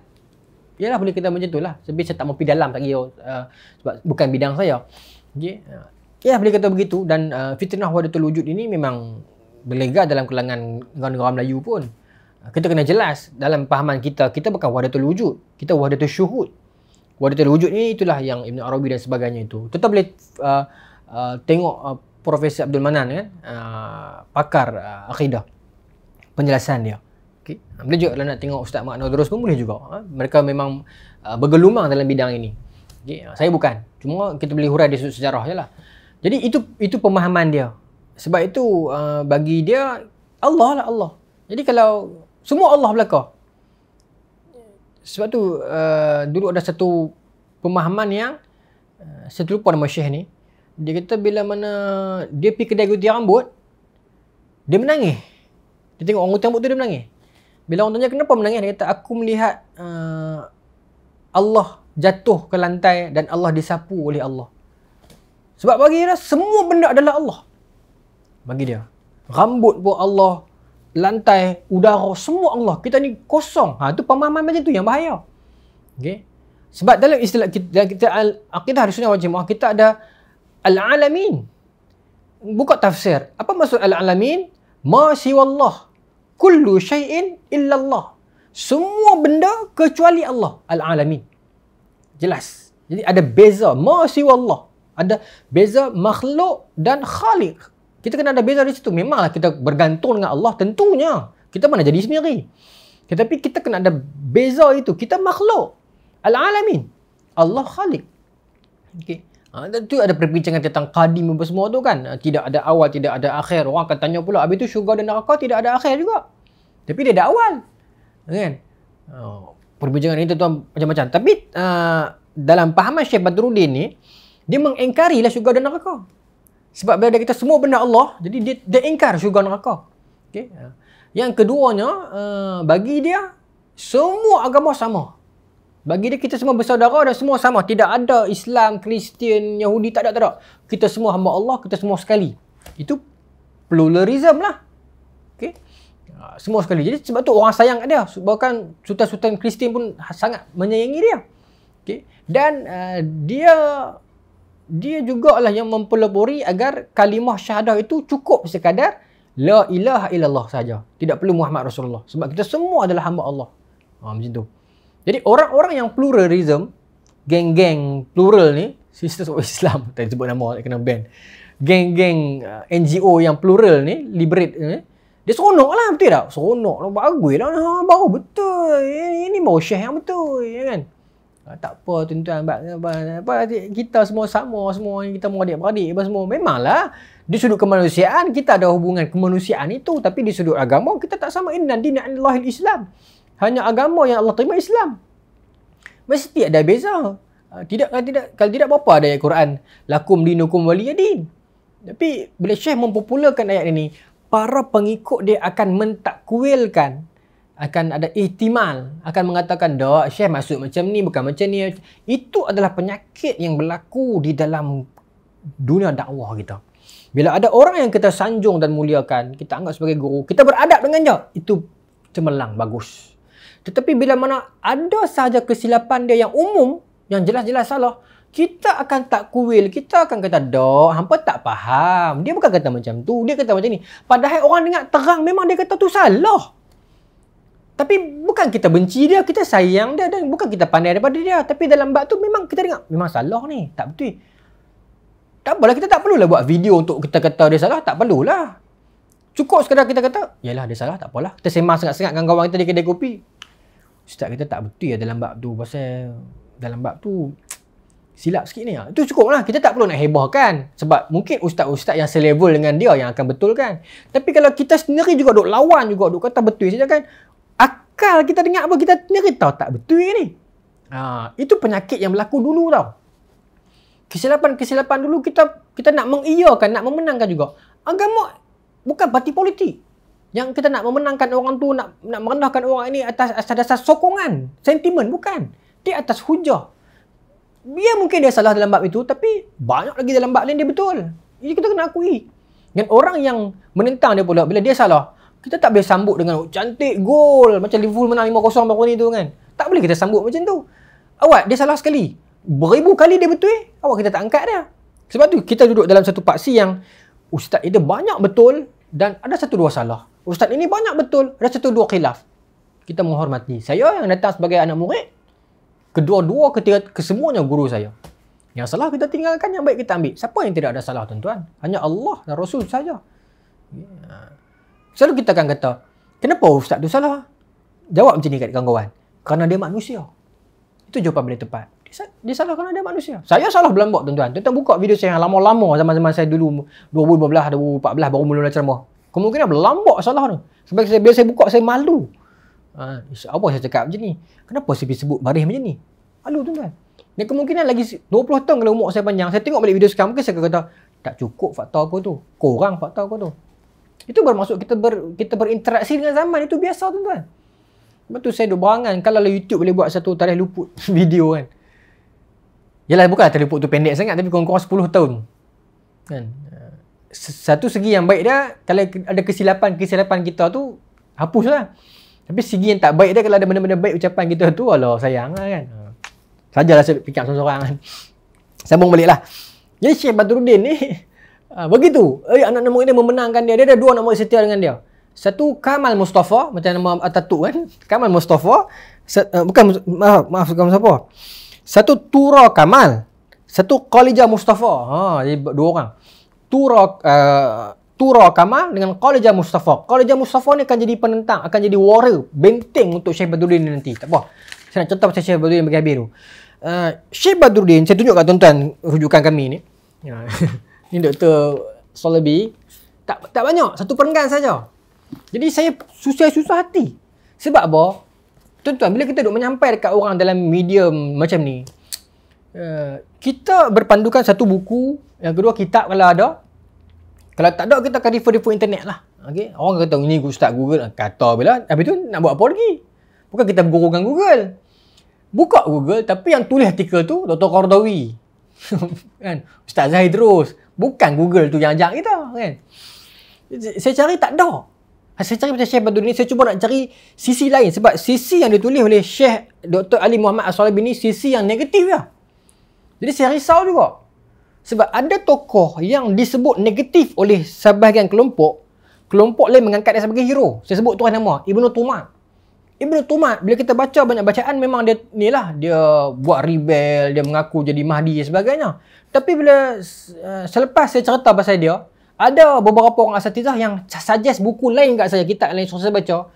Ialah boleh kita macam itulah. Sebab saya tak mau pergi dalam lagi uh, oh, eh, sebab bukan bidang saya. Okey. Uh, ya boleh kata begitu dan uh, fitnah wahdatul wujud ini memang berlegar dalam kelangan negara-negara Melayu pun. kita kena jelas dalam pahaman kita, kita bukan wahdatul wujud. Kita wahdatul syuhud wadatul wujud ni itulah yang Ibn Arabi dan sebagainya itu. Tetap boleh uh, uh, tengok uh, Profesor Abdul Manan kan, uh, pakar uh, akidah. Penjelasan dia. Okay, Boleh juga kalau nak tengok Ustaz Mak Nodros pun boleh juga. Uh, mereka memang uh, bergelumang dalam bidang ini. Okay. Uh, saya bukan. Cuma kita boleh hurai dari sejarah je lah. Jadi itu itu pemahaman dia. Sebab itu uh, bagi dia Allah lah Allah. Jadi kalau semua Allah belaka sebab tu uh, dulu ada satu pemahaman yang uh, saya terlupa nama syekh ni dia kata bila mana dia pergi kedai gunting rambut dia menangis dia tengok orang gunting rambut tu dia menangis bila orang tanya kenapa menangis dia kata aku melihat uh, Allah jatuh ke lantai dan Allah disapu oleh Allah sebab bagi dia semua benda adalah Allah bagi dia rambut pun Allah lantai, udara, semua Allah. Kita ni kosong. Ha, tu pemahaman macam tu yang bahaya. Okay? Sebab dalam istilah kita, dalam kita al akidah hari sunnah wajib, kita ada al-alamin. Buka tafsir. Apa maksud al-alamin? Masih Allah. Kullu syai'in illallah. Semua benda kecuali Allah. Al-alamin. Jelas. Jadi ada beza. Masih Allah. Ada beza makhluk dan khaliq. Kita kena ada beza di situ. Memanglah kita bergantung dengan Allah tentunya. Kita mana jadi sendiri. Tetapi kita kena ada beza itu. Kita makhluk. Al-alamin. Allah khalik. Okay. Ha, itu ada perbincangan tentang kadim apa semua tu kan. Ha, tidak ada awal, tidak ada akhir. Orang akan tanya pula. Habis tu syurga dan neraka tidak ada akhir juga. Tapi dia ada awal. Kan? Ha, perbincangan ini tuan-tuan macam-macam. Tapi uh, dalam pahaman Syekh Badruddin ni, dia mengingkari lah syurga dan neraka. Sebab bila dia kata semua benda Allah, jadi dia, dia ingkar syurga neraka. Okay. Ya. Yang keduanya, uh, bagi dia, semua agama sama. Bagi dia, kita semua bersaudara dan semua sama. Tidak ada Islam, Kristian, Yahudi, tak ada, tak ada. Kita semua hamba Allah, kita semua sekali. Itu pluralism lah. Okay. Ya, semua sekali. Jadi sebab tu orang sayang dia. Bahkan sultan-sultan Kristian pun sangat menyayangi dia. Okay. Dan uh, dia dia jugalah yang mempelopori agar kalimah syahadah itu cukup sekadar la ilaha illallah saja. Tidak perlu Muhammad Rasulullah sebab kita semua adalah hamba Allah. Ha, macam tu. Jadi orang-orang yang pluralism, geng-geng plural ni, Sisters of Islam, tak sebut nama, tak kena ban. Geng-geng uh, NGO yang plural ni, liberate ni, eh, dia seronok lah, betul tak? Seronok lah, bagus lah. Ha, baru betul. Ini, ini baru syekh yang betul. Ya kan? Ah, tak apa tuan-tuan apa kita semua sama semua kita mau adik-beradik apa semua memanglah di sudut kemanusiaan kita ada hubungan kemanusiaan itu tapi di sudut agama kita tak sama inna dina illahil islam hanya agama yang Allah terima Islam mesti ada beza ah, tidak kalau tidak kalau tidak apa ada ayat Quran lakum dinukum waliyadin tapi bila syekh mempopularkan ayat ini para pengikut dia akan mentakwilkan akan ada ihtimal akan mengatakan dok syekh masuk macam ni bukan macam ni itu adalah penyakit yang berlaku di dalam dunia dakwah kita bila ada orang yang kita sanjung dan muliakan kita anggap sebagai guru kita beradab dengan dia itu cemerlang bagus tetapi bila mana ada sahaja kesilapan dia yang umum yang jelas-jelas salah kita akan tak kuil, kita akan kata dok, hampa tak faham. Dia bukan kata macam tu, dia kata macam ni. Padahal orang dengar terang memang dia kata tu salah. Tapi bukan kita benci dia, kita sayang dia dan bukan kita pandai daripada dia. Tapi dalam bab tu memang kita dengar, memang salah ni. Tak betul. Tak apalah, kita tak perlulah buat video untuk kita kata dia salah. Tak perlulah. Cukup sekadar kita kata, yalah dia salah, tak apalah. Kita semang sangat-sangat dengan kawan kita di kedai kopi. Ustaz kita tak betul ya dalam bab tu. Pasal dalam bab tu, silap sikit ni. Itu ah, cukup lah. Kita tak perlu nak heboh kan Sebab mungkin ustaz-ustaz yang selevel dengan dia yang akan betulkan. Tapi kalau kita sendiri juga duk lawan juga, duk kata betul saja kan akal kita dengar apa kita sendiri tahu tak betul ni. Ha, itu penyakit yang berlaku dulu tau. Kesilapan-kesilapan dulu kita kita nak mengiyakan, nak memenangkan juga. Agama bukan parti politik. Yang kita nak memenangkan orang tu, nak nak merendahkan orang ini atas asas dasar sokongan, sentimen bukan. Di atas hujah. Dia mungkin dia salah dalam bab itu tapi banyak lagi dalam bab lain dia betul. Jadi kita kena akui. Dan orang yang menentang dia pula bila dia salah, kita tak boleh sambut dengan oh, cantik gol macam Liverpool menang 5-0 baru ni tu kan. Tak boleh kita sambut macam tu. Awak dia salah sekali. Beribu kali dia betul, eh. awak kita tak angkat dia. Sebab tu kita duduk dalam satu paksi yang ustaz itu banyak betul dan ada satu dua salah. Ustaz ini banyak betul, ada satu dua khilaf. Kita menghormati. Saya yang datang sebagai anak murid, kedua-dua ketiga kesemuanya guru saya. Yang salah kita tinggalkan, yang baik kita ambil. Siapa yang tidak ada salah tuan-tuan? Hanya Allah dan Rasul saja. Yeah. Selalu kita akan kata, kenapa ustaz tu salah? Jawab macam ni kat kawan-kawan. Kerana dia manusia. Itu jawapan paling tepat. Dia, salah kerana dia manusia. Saya salah belum buat tuan-tuan. Tuan-tuan buka video saya yang lama-lama zaman-zaman saya dulu 2015, 2014 baru mula ceramah. Kemungkinan berlambak salah tu. Sebab saya, bila saya buka saya malu. Ha, apa saya cakap macam ni? Kenapa saya sebut baris macam ni? Malu tuan-tuan. Dan kemungkinan lagi 20 tahun kalau umur saya panjang, saya tengok balik video sekarang, mungkin saya akan kata, tak cukup fakta aku tu. Kurang fakta aku tu. Itu bermaksud kita ber, kita berinteraksi dengan zaman itu biasa tuan-tuan. Sebab tu saya berangan kalau lah YouTube boleh buat satu tarikh luput video kan. Yalah bukanlah tarikh luput tu pendek sangat tapi kurang-kurang 10 tahun. Kan? Satu segi yang baik dia kalau ada kesilapan-kesilapan kita tu hapuslah. Tapi segi yang tak baik dia kalau ada benda-benda baik ucapan kita tu Allah sayang lah, kan. Ha. Sajalah saya fikir seorang-seorang kan. Sambung baliklah. Jadi Syekh Badruddin ni Ha, begitu. Eh, anak nombor ini memenangkan dia. Dia ada dua nama murid setia dengan dia. Satu Kamal Mustafa. Macam nama Atatuk kan. Kamal Mustafa. Sa- uh, eh, bukan, maaf, maaf. Bukan siapa. Satu Tura Kamal. Satu Khalijah Mustafa. Ha, jadi dua orang. Tura, uh, Tura Kamal dengan Khalijah Mustafa. Khalijah Mustafa ni akan jadi penentang. Akan jadi warrior. Benteng untuk Syekh Badruddin nanti. Tak apa. Saya nak contoh pasal Syekh Badruddin bagi habis tu. Uh, eh, Syekh Badruddin, saya tunjuk kat tuan-tuan rujukan kami ni. Ya. ni Dr. Solaby tak tak banyak satu perenggan saja jadi saya susah-susah hati sebab apa tuan-tuan bila kita duk menyampai dekat orang dalam medium macam ni uh, kita berpandukan satu buku yang kedua kitab kalau ada kalau tak ada kita akan refer-refer internet lah okay? orang kata ni ustaz google ah, kata bila habis tu nak buat apa lagi bukan kita bergurungkan google Buka Google tapi yang tulis artikel tu Dr. Qardawi. kan? Ustaz Zahidros, Bukan Google tu yang ajak kita kan. Saya cari tak ada. Ha, saya cari pada Syekh Badruddin, saya cuba nak cari sisi lain. Sebab sisi yang ditulis oleh Syekh Dr. Ali Muhammad As-Salabi ni sisi yang negatif lah. Jadi saya risau juga. Sebab ada tokoh yang disebut negatif oleh sebahagian kelompok, kelompok lain mengangkat dia sebagai hero. Saya sebut tuan nama, Ibnu Tumak. Ibnu Tumat bila kita baca banyak bacaan memang dia ni lah dia buat rebel dia mengaku jadi Mahdi dan sebagainya tapi bila uh, selepas saya cerita pasal dia ada beberapa orang asatizah yang suggest buku lain kat saya kitab lain susah baca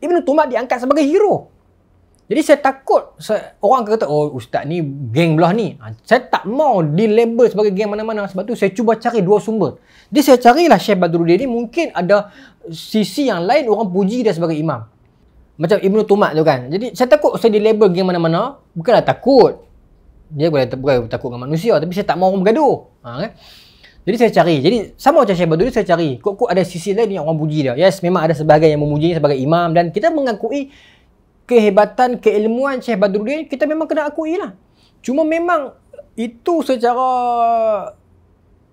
Ibnu Tumat diangkat sebagai hero jadi saya takut saya, orang kata oh ustaz ni geng belah ni ha, saya tak mau di label sebagai geng mana-mana sebab tu saya cuba cari dua sumber jadi saya carilah Syekh Badruddin ni mungkin ada sisi yang lain orang puji dia sebagai imam macam Ibnu Tumak tu kan. Jadi saya takut saya dilabel geng mana-mana, bukanlah takut. Dia boleh bukan takut dengan manusia tapi saya tak mahu orang bergaduh. Ha, kan? Jadi saya cari. Jadi sama macam Syekh Badri saya cari. Kok-kok ada sisi lain yang orang puji dia. Yes, memang ada sebahagian yang memujinya sebagai imam dan kita mengakui kehebatan keilmuan Syekh Badruddin kita memang kena akui lah. Cuma memang itu secara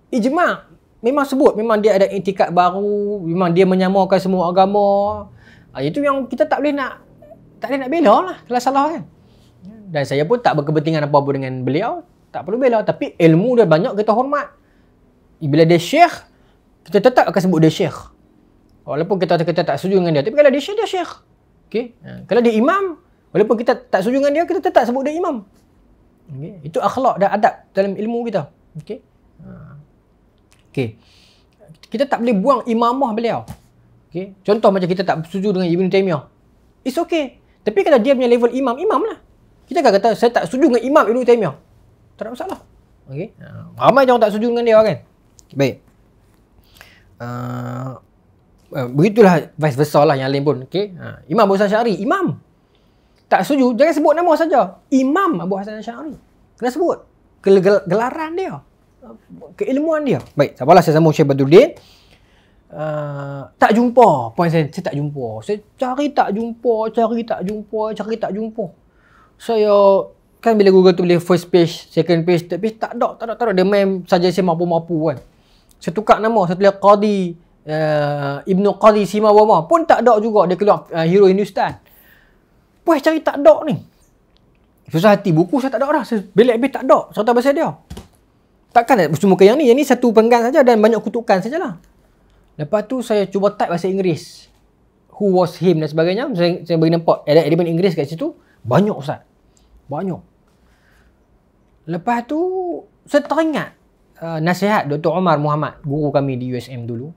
ijma' memang sebut memang dia ada intikad baru, memang dia menyamakan semua agama. Ha, itu yang kita tak boleh nak tak boleh nak bela lah kalau salah kan. Dan saya pun tak berkepentingan apa-apa dengan beliau. Tak perlu bela. Tapi ilmu dia banyak kita hormat. Bila dia syekh, kita tetap akan sebut dia syekh. Walaupun kita kita tak setuju dengan dia. Tapi kalau dia syekh, dia syekh. Okay? Ha. Kalau dia imam, walaupun kita tak setuju dengan dia, kita tetap sebut dia imam. Okay? Itu akhlak dan adab dalam ilmu kita. Okay? Ha. Okay. Kita tak boleh buang imamah beliau. Okay. Contoh macam kita tak setuju dengan Ibn Taymiyah. It's okay. Tapi kalau dia punya level imam, imam lah. Kita akan kata, saya tak setuju dengan imam Ibn Taymiyah. Tak ada masalah. Okay. Uh, ah, ramai yang tak setuju dengan dia kan. Baik. Uh, uh, begitulah vice versa lah yang lain pun. Okay. Uh, imam Abu Hasan Syari, imam. Tak setuju, jangan sebut nama saja. Imam Abu Hassan Syari. Kena sebut. Kegelaran dia. Keilmuan dia. Baik, sabarlah saya sambung Syekh Badruddin uh, tak jumpa point saya saya tak jumpa saya cari tak jumpa cari tak jumpa cari tak jumpa saya kan bila Google tu boleh first page second page third page tak ada tak ada tak ada dia main saja saya mampu-mampu kan saya tukar nama saya tulis Qadi uh, Ibnu Qadi Sima Wama pun tak ada juga dia keluar uh, hero Hindustan puas cari tak ada ni susah hati buku saya tak ada dah belak habis tak ada cerita pasal dia takkan nak eh, semua yang ni yang ni satu penggan saja dan banyak kutukan sajalah Lepas tu saya cuba type bahasa Inggeris. Who was him dan sebagainya. Saya, saya bagi nampak ada elemen Inggeris kat situ. Banyak Ustaz. Banyak. Lepas tu saya teringat uh, nasihat Dr. Omar Muhammad, guru kami di USM dulu.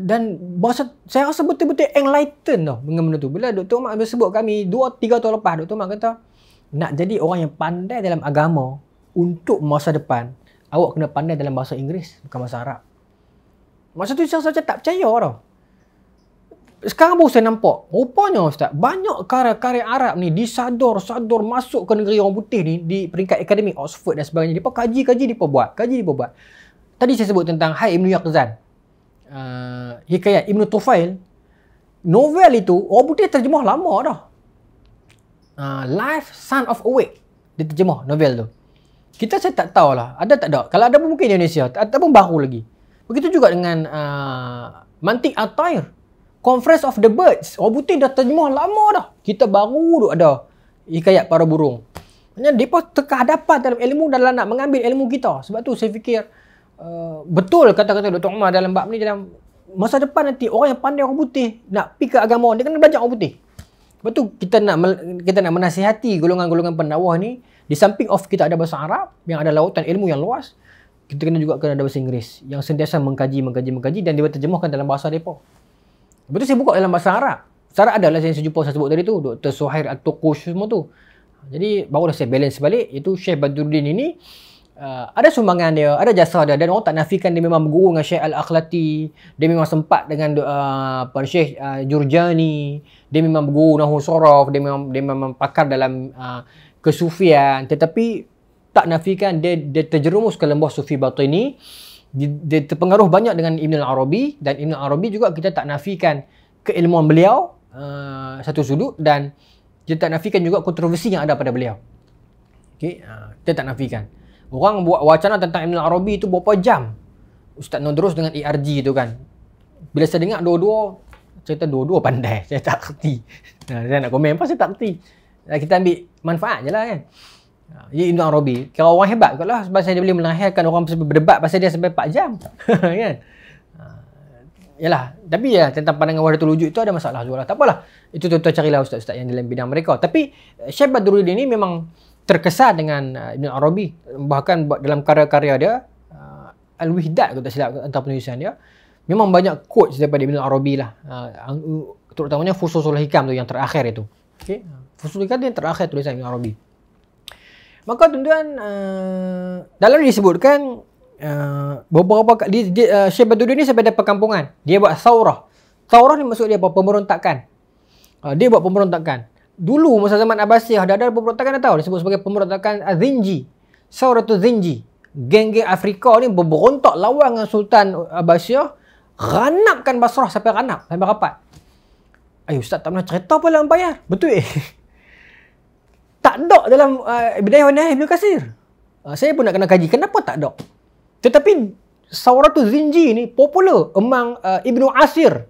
Dan bahasa, saya rasa betul-betul enlightened tau dengan benda tu. Bila Dr. Omar sebut kami 2-3 tahun lepas, Dr. Omar kata, nak jadi orang yang pandai dalam agama untuk masa depan, awak kena pandai dalam bahasa Inggeris, bukan bahasa Arab. Masa tu saya, saya tak percaya tau. Sekarang baru saya nampak. Rupanya Ustaz, banyak karya-karya Arab ni disadur-sadur masuk ke negeri orang putih ni di peringkat akademik Oxford dan sebagainya. Dia kaji-kaji dia buat. Kaji dia buat. Tadi saya sebut tentang Hai Ibn Yaqzan. Uh, hikayat Ibn Tufail. Novel itu orang putih terjemah lama dah. Uh, Life Son of Awake. Dia terjemah novel tu. Kita saya tak tahulah. Ada tak ada. Kalau ada pun mungkin di Indonesia. Tak ada pun baru lagi. Begitu juga dengan uh, mantik atair. Conference of the Birds. Orang putih dah terjemah lama dah. Kita baru duk ada ikayat para burung. Maksudnya, mereka terkehadapan dalam ilmu dalam nak mengambil ilmu kita. Sebab tu saya fikir uh, betul kata-kata Dr. Umar dalam bab ni dalam masa depan nanti orang yang pandai orang putih nak pergi ke agama dia kena belajar orang putih. Sebab tu kita nak kita nak menasihati golongan-golongan pendakwah ni di samping of kita ada bahasa Arab yang ada lautan ilmu yang luas kita kena juga kena ada bahasa Inggeris yang sentiasa mengkaji, mengkaji, mengkaji dan dia terjemahkan dalam bahasa mereka. Lepas tu saya buka dalam bahasa Arab. Sarah adalah yang saya jumpa, saya sebut tadi tu, Dr. Suhair at semua tu. Jadi, dah saya balance balik, iaitu Syekh Badruddin ini, uh, ada sumbangan dia, ada jasa dia dan orang tak nafikan dia memang berguru dengan Syekh Al-Akhlati, dia memang sempat dengan uh, Pan Syekh uh, Jurjani, dia memang berguru dengan Husorov, dia memang, dia memang pakar dalam uh, kesufian. Tetapi, tak nafikan dia, dia terjerumus ke lembah sufi batu ini dia terpengaruh banyak dengan Ibn al-Arabi dan Ibn al-Arabi juga kita tak nafikan keilmuan beliau uh, satu sudut dan dia tak nafikan juga kontroversi yang ada pada beliau okay? uh, kita tak nafikan orang buat wacana tentang Ibn al-Arabi itu berapa jam Ustaz Nodros dengan ERG itu kan bila saya dengar dua-dua cerita dua-dua pandai saya tak kerti saya nak komen pasal tak kerti kita ambil manfaat je lah kan Ya, Ibn Arabi, kira orang hebat kot lah sebab dia boleh melahirkan orang berdebat pasal dia sampai 4 jam. kan? Ha, yalah, tapi ya tentang pandangan wahdatul wujud itu ada masalah juga lah. Tak apalah. Itu tuan-tuan carilah ustaz-ustaz yang dalam bidang mereka. Tapi eh, Syekh Badruddin ini memang terkesan dengan eh, Ibn Arabi. Bahkan dalam karya-karya dia, eh, Al-Wihdad kalau tak silap antara penulisan dia, memang banyak quotes daripada Ibn Arabi lah. Ha, Terutamanya Fususul Hikam tu yang terakhir itu. Okay? Fususul Hikam tu yang terakhir tulisan Ibn Arabi. Maka tuan-tuan uh, dalam disebutkan uh, beberapa di, di uh, Syekh Badruddin ni sampai ada perkampungan. Dia buat saurah. Saurah ni maksud dia apa? Pemberontakan. Uh, dia buat pemberontakan. Dulu masa zaman Abbasiyah ada ada pemberontakan tahu disebut sebagai pemberontakan Zinji. Saurah tu Zinji. Geng-geng Afrika ni berberontak lawan dengan Sultan Abbasiyah. Ranapkan Basrah sampai ranap. Sampai rapat. Ayuh Ustaz tak pernah cerita apa dalam bayar. Betul eh? tak ada dalam uh, bidai wa nahi Ibnu Kasir. Uh, saya pun nak kena kaji kenapa tak ada. Tetapi Sawratu Zinji ni popular Emang uh, Ibnu Asir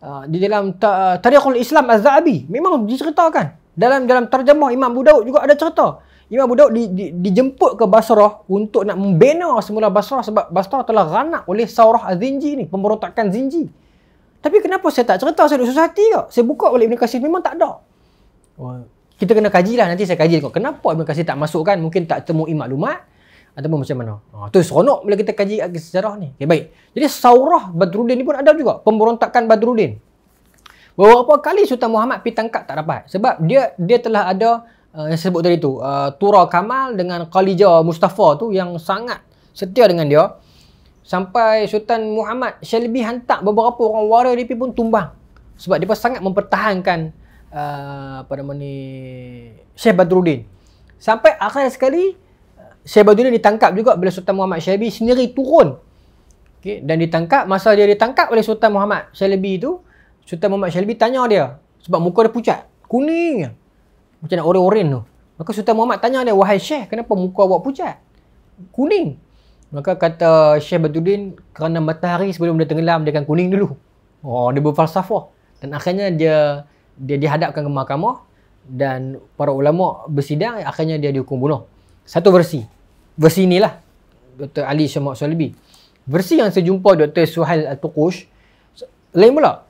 uh, di dalam ta uh, Tarikhul Islam Az-Zahabi. Memang diceritakan. Dalam dalam terjemah Imam Abu Daud juga ada cerita. Imam Abu Daud di, di, dijemput ke Basrah untuk nak membina semula Basrah sebab Basrah telah ranak oleh Saurah Az-Zinji ni, pemberontakan Zinji. Tapi kenapa saya tak cerita? Saya duduk susah hati kot. Saya buka oleh Ibn Kasir, memang tak ada kita kena kajilah nanti saya kaji kau kenapa Ibn Kasir tak masukkan mungkin tak temui maklumat ataupun macam mana ha, tu seronok bila kita kaji sejarah ni okay, baik jadi saurah Badruddin ni pun ada juga pemberontakan Badruddin beberapa kali Sultan Muhammad pergi tangkap tak dapat sebab dia dia telah ada uh, yang saya sebut tadi tu uh, Tura Kamal dengan Khalijah Mustafa tu yang sangat setia dengan dia sampai Sultan Muhammad Syalibi hantar beberapa orang warrior dia pun tumbang sebab dia pun sangat mempertahankan Ah, apa nama ni Syekh Badruddin. Sampai akhir sekali Syekh Badruddin ditangkap juga bila Sultan Muhammad Syabi sendiri turun. Okay, dan ditangkap masa dia ditangkap oleh Sultan Muhammad Syalbi tu Sultan Muhammad Syalbi tanya dia sebab muka dia pucat kuning macam nak oren-oren tu maka Sultan Muhammad tanya dia wahai Syekh kenapa muka awak pucat kuning maka kata Syekh Badruddin kerana matahari sebelum dia tenggelam dia akan kuning dulu oh dia berfalsafah dan akhirnya dia dia dihadapkan ke mahkamah dan para ulama bersidang akhirnya dia dihukum bunuh. Satu versi. Versi inilah Dr. Ali Syamak Salibi. Versi yang saya jumpa Dr. Suhail Al-Tukush lain pula.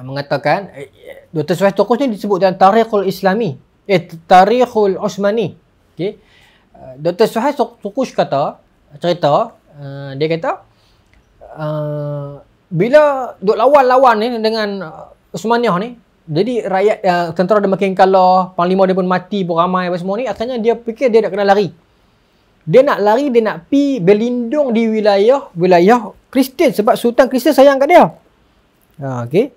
Mengatakan eh, Dr. Suhail Al-Tukush ni disebut dalam Tarikhul Islami. Eh, Tarikhul Osmani. Okay. Eh, Dr. Suhail Al-Tukush kata, cerita, uh, dia kata, uh, bila duk lawan-lawan ni dengan Usmaniyah ni, jadi rakyat uh, tentera dia makin kalah, panglima dia pun mati pun ramai apa semua ni, akhirnya dia fikir dia tak kena lari. Dia nak lari, dia nak pi berlindung di wilayah wilayah Kristian sebab Sultan Kristian sayang kat dia. Ha, uh, okay.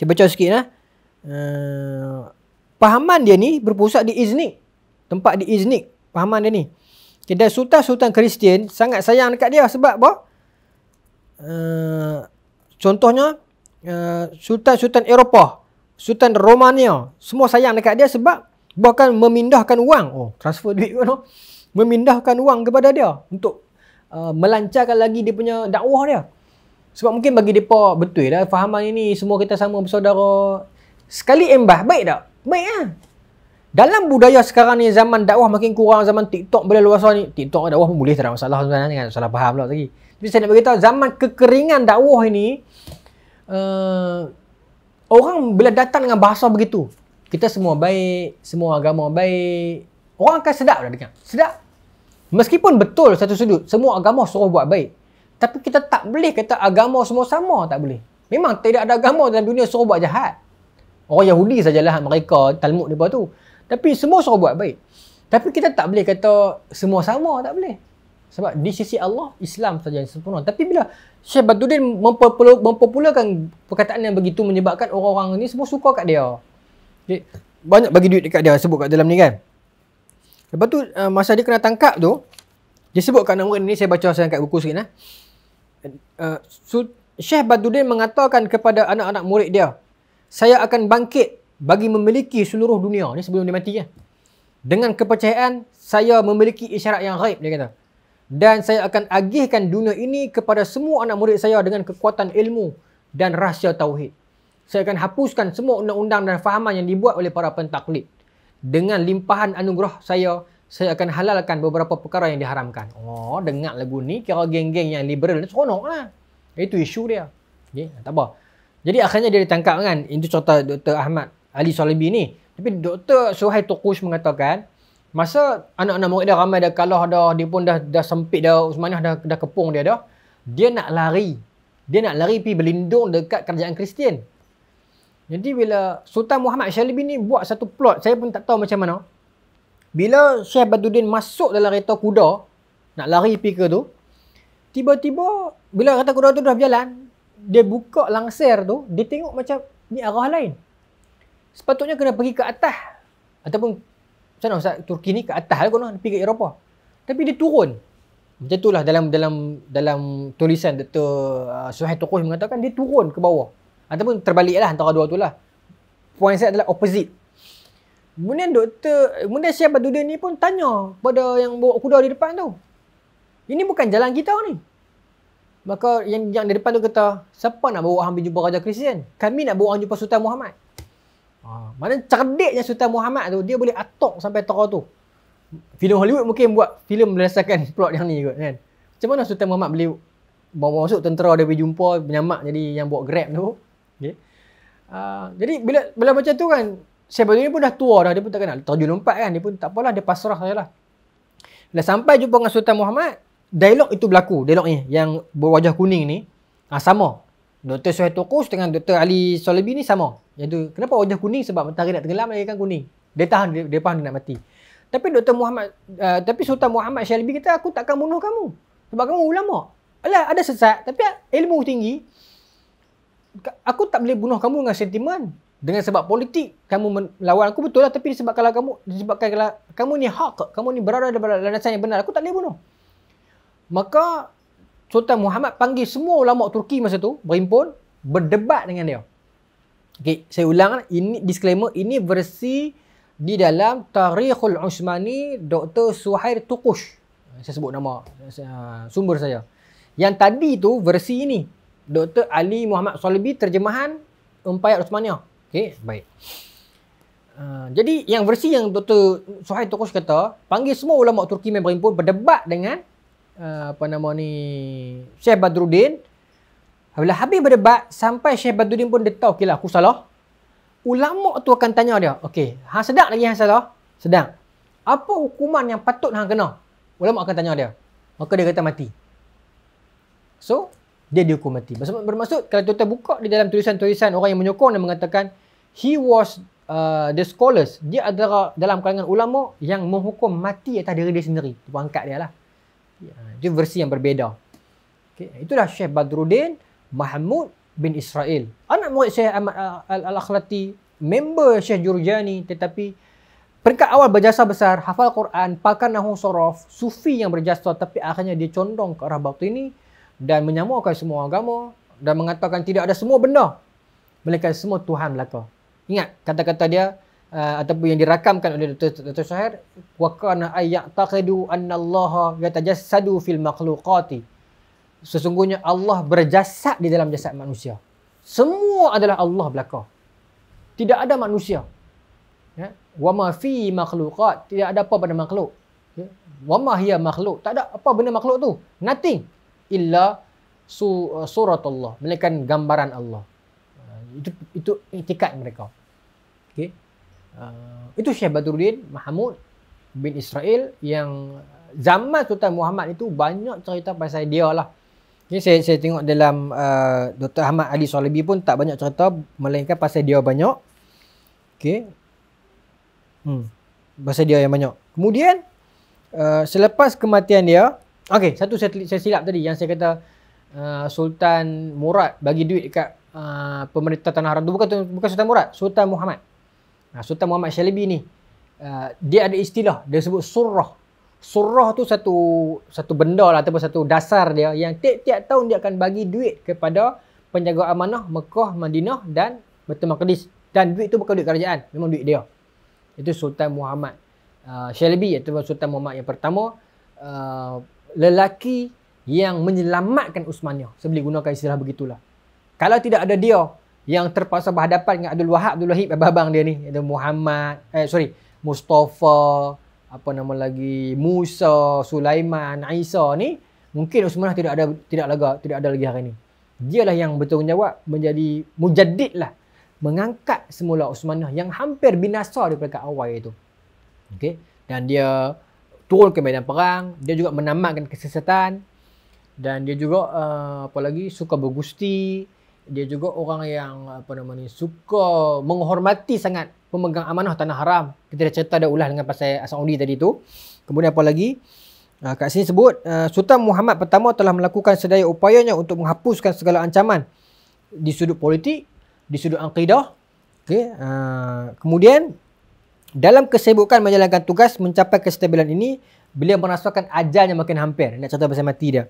Saya baca sikit lah. Uh, pahaman dia ni berpusat di Iznik. Tempat di Iznik. Pahaman dia ni. Okay, Sultan-Sultan Kristian sangat sayang dekat dia sebab apa? Uh, contohnya, Eh, sultan-sultan Eropah, sultan Romania, semua sayang dekat dia sebab bahkan memindahkan wang, oh transfer duit kan, memindahkan wang kepada dia untuk uh, melancarkan lagi dia punya dakwah dia. Sebab mungkin bagi depa betul dah fahaman ini semua kita sama bersaudara. Sekali embah baik tak? Baik lah. Dalam budaya sekarang ni zaman dakwah makin kurang zaman TikTok boleh luas ni. TikTok dakwah pun boleh tak ada masalah sebenarnya kan. Salah faham pula lagi. Tapi saya nak bagi tahu zaman kekeringan dakwah ini uh, orang bila datang dengan bahasa begitu, kita semua baik, semua agama baik, orang akan sedap lah dengar. Sedap. Meskipun betul satu sudut, semua agama suruh buat baik. Tapi kita tak boleh kata agama semua sama, tak boleh. Memang tidak ada agama dalam dunia suruh buat jahat. Orang Yahudi sajalah mereka, Talmud mereka tu. Tapi semua suruh buat baik. Tapi kita tak boleh kata semua sama, tak boleh. Sebab di sisi Allah, Islam saja yang sempurna. Tapi bila Syekh Badruddin mempopularkan perkataan yang begitu menyebabkan orang-orang ini semua suka kat dia. Jadi, banyak bagi duit dekat dia sebut kat dalam ni kan. Lepas tu eh, masa dia kena tangkap tu, dia sebut kat nama ni, saya baca saya kat buku sikit lah. Syekh Badruddin mengatakan kepada anak-anak murid dia, saya akan bangkit bagi memiliki seluruh dunia ini sebelum dia mati kan. Dengan kepercayaan, saya memiliki isyarat yang gaib dia kata dan saya akan agihkan dunia ini kepada semua anak murid saya dengan kekuatan ilmu dan rahsia tauhid. Saya akan hapuskan semua undang-undang dan fahaman yang dibuat oleh para pentaklid. Dengan limpahan anugerah saya, saya akan halalkan beberapa perkara yang diharamkan. Oh, dengar lagu ni kira geng-geng yang liberal seronok lah. Itu isu dia. Okay, tak apa. Jadi akhirnya dia ditangkap kan. Itu cerita Dr. Ahmad Ali Salibi ni. Tapi Dr. Suhaid Tukush mengatakan, masa anak-anak murid dia ramai dah kalah dah dia pun dah dah sempit dah Usmaniyah dah dah kepung dia dah dia nak lari dia nak lari pergi berlindung dekat kerajaan Kristian jadi bila Sultan Muhammad Shalibi ni buat satu plot saya pun tak tahu macam mana bila Syekh Baduddin masuk dalam kereta kuda nak lari pergi ke tu tiba-tiba bila kereta kuda tu dah berjalan dia buka langsir tu dia tengok macam ni arah lain sepatutnya kena pergi ke atas ataupun macam mana Ustaz? Turki ni ke atas lah kononnya. Pergi ke Eropah. Tapi dia turun. Macam lah dalam dalam dalam tulisan Dr. Uh, Suhaid Tukuh mengatakan dia turun ke bawah. Ataupun terbalik lah antara dua tu lah. Poin saya adalah opposite. Kemudian Dr. Kemudian Syed Badudin ni pun tanya pada yang bawa kuda di depan tu. Ini bukan jalan kita ni. Maka yang yang di depan tu kata, siapa nak bawa hang jumpa Raja Kristian? Kami nak bawa hang jumpa Sultan Muhammad. Ha, ah, mana cerdiknya Sultan Muhammad tu dia boleh atok sampai tokoh tu. Filem Hollywood mungkin buat filem berdasarkan plot yang ni kot kan. Macam mana Sultan Muhammad boleh bawa masuk tentera dia pergi jumpa menyamak jadi yang buat Grab tu. Okay. Uh, ah, jadi bila bila macam tu kan Syekh ni pun dah tua dah dia pun tak kenal terjun lompat kan dia pun tak apalah dia pasrah sajalah. dah sampai jumpa dengan Sultan Muhammad dialog itu berlaku dialog ni yang berwajah kuning ni ha, sama Dr. Suhaid Tokus dengan Dr. Ali Solebi ni sama yang kenapa wajah kuning? Sebab matahari nak tenggelam, dia kan kuning. Dia tahan, dia, dia, tahan dia nak mati. Tapi Dr. Muhammad, uh, tapi Sultan Muhammad Syalibi kata, aku takkan bunuh kamu. Sebab kamu ulama. Alah, ada sesat. Tapi ilmu tinggi, aku tak boleh bunuh kamu dengan sentimen. Dengan sebab politik kamu melawan aku betul lah tapi sebab kalau kamu sebab kalau kamu ni hak kamu ni berada dalam landasan yang benar aku tak boleh bunuh. Maka Sultan Muhammad panggil semua ulama Turki masa tu berhimpun berdebat dengan dia. Okey, saya ulang eh. ini disclaimer ini versi di dalam Tarikhul Usmani Dr. Suhair Tukush. Saya sebut nama eh, sumber saya. Yang tadi tu versi ini Dr. Ali Muhammad Salibi terjemahan Empayat Usmania. Okey, baik. Uh, jadi yang versi yang Dr. Suhaib Tokos kata panggil semua ulama Turki yang berhimpun berdebat dengan uh, apa nama ni Syekh Badruddin bila habis berdebat sampai Syekh Badruddin pun dia tahu okeylah aku salah. Ulama tu akan tanya dia, okey, hang sedar lagi hang salah? Sedar. Apa hukuman yang patut hang kena? Ulama akan tanya dia. Maka dia kata mati. So, dia dihukum mati. Bermaksud, bermaksud kalau tuan-tuan buka di dalam tulisan-tulisan orang yang menyokong dan mengatakan he was uh, the scholars. Dia adalah dalam kalangan ulama yang menghukum mati atas diri dia sendiri. Itu angkat dia lah. Ya, Itu versi yang berbeza. Okay. Itulah Syekh Badruddin. Badruddin. Mahmud bin Israel. Anak murid Syekh Ahmad uh, Al-Akhlati, member Syekh Jurjani tetapi peringkat awal berjasa besar, hafal Quran, pakar Nahu Sorof, sufi yang berjasa tapi akhirnya dia condong ke arah batu ini dan menyamakan semua agama dan mengatakan tidak ada semua benda melainkan semua Tuhan belaka. Ingat kata-kata dia uh, ataupun yang dirakamkan oleh Dr. Dr. Syahir, wa kana ayyataqidu annallaha yatajassadu fil makhluqati sesungguhnya Allah berjasad di dalam jasad manusia. Semua adalah Allah belaka. Tidak ada manusia. Ya, wa ma fi makhluqat, tidak ada apa pada makhluk. Ya, wa ma hiya makhluq, tak ada apa benda makhluk tu. Nothing illa su, uh, surat Allah, melainkan gambaran Allah. Uh, itu itu itikad mereka. Okey. Uh, itu Syekh Badruddin Mahmud bin Israel yang zaman Sultan Muhammad itu banyak cerita pasal dia lah. Ini saya, saya tengok dalam uh, Dr. Ahmad Ali Solebi pun tak banyak cerita melainkan pasal dia banyak. Okey. Hmm. Pasal dia yang banyak. Kemudian uh, selepas kematian dia, okey, satu saya, saya silap tadi yang saya kata uh, Sultan Murad bagi duit dekat uh, pemerintah Tanah Haram tu bukan bukan Sultan Murad, Sultan Muhammad. Nah, Sultan Muhammad Shalibi ni uh, dia ada istilah dia sebut surah surah tu satu satu benda lah ataupun satu dasar dia yang tiap-tiap tahun dia akan bagi duit kepada penjaga amanah Mekah, Madinah dan Betul Maqdis. Dan duit tu bukan duit kerajaan. Memang duit dia. Itu Sultan Muhammad uh, Shalibi iaitu Sultan Muhammad yang pertama. Uh, lelaki yang menyelamatkan Usmania. Saya boleh gunakan istilah begitulah. Kalau tidak ada dia yang terpaksa berhadapan dengan Abdul Wahab, Abdul Wahib, abang-abang dia ni. ada Muhammad, eh, sorry, Mustafa, apa nama lagi Musa, Sulaiman, Isa ni mungkin Usmanah tidak ada tidak lega, tidak ada lagi hari ni. Dialah yang bertanggungjawab menjadi mujaddid lah. Mengangkat semula Usmanah yang hampir binasa di peringkat awal itu. Okey. Dan dia turun ke medan perang, dia juga menamatkan kesesatan dan dia juga uh, apa lagi suka bergusti, dia juga orang yang apa nama ni suka menghormati sangat pemegang amanah tanah haram. Kita dah cerita dah ulah dengan pasal Asaudi tadi tu. Kemudian apa lagi? Uh, kat sini sebut uh, Sultan Muhammad pertama telah melakukan sedaya upayanya untuk menghapuskan segala ancaman di sudut politik, di sudut akidah. Okey, uh, kemudian dalam kesibukan menjalankan tugas mencapai kestabilan ini, beliau merasakan ajalnya makin hampir. Nak cerita pasal mati dia.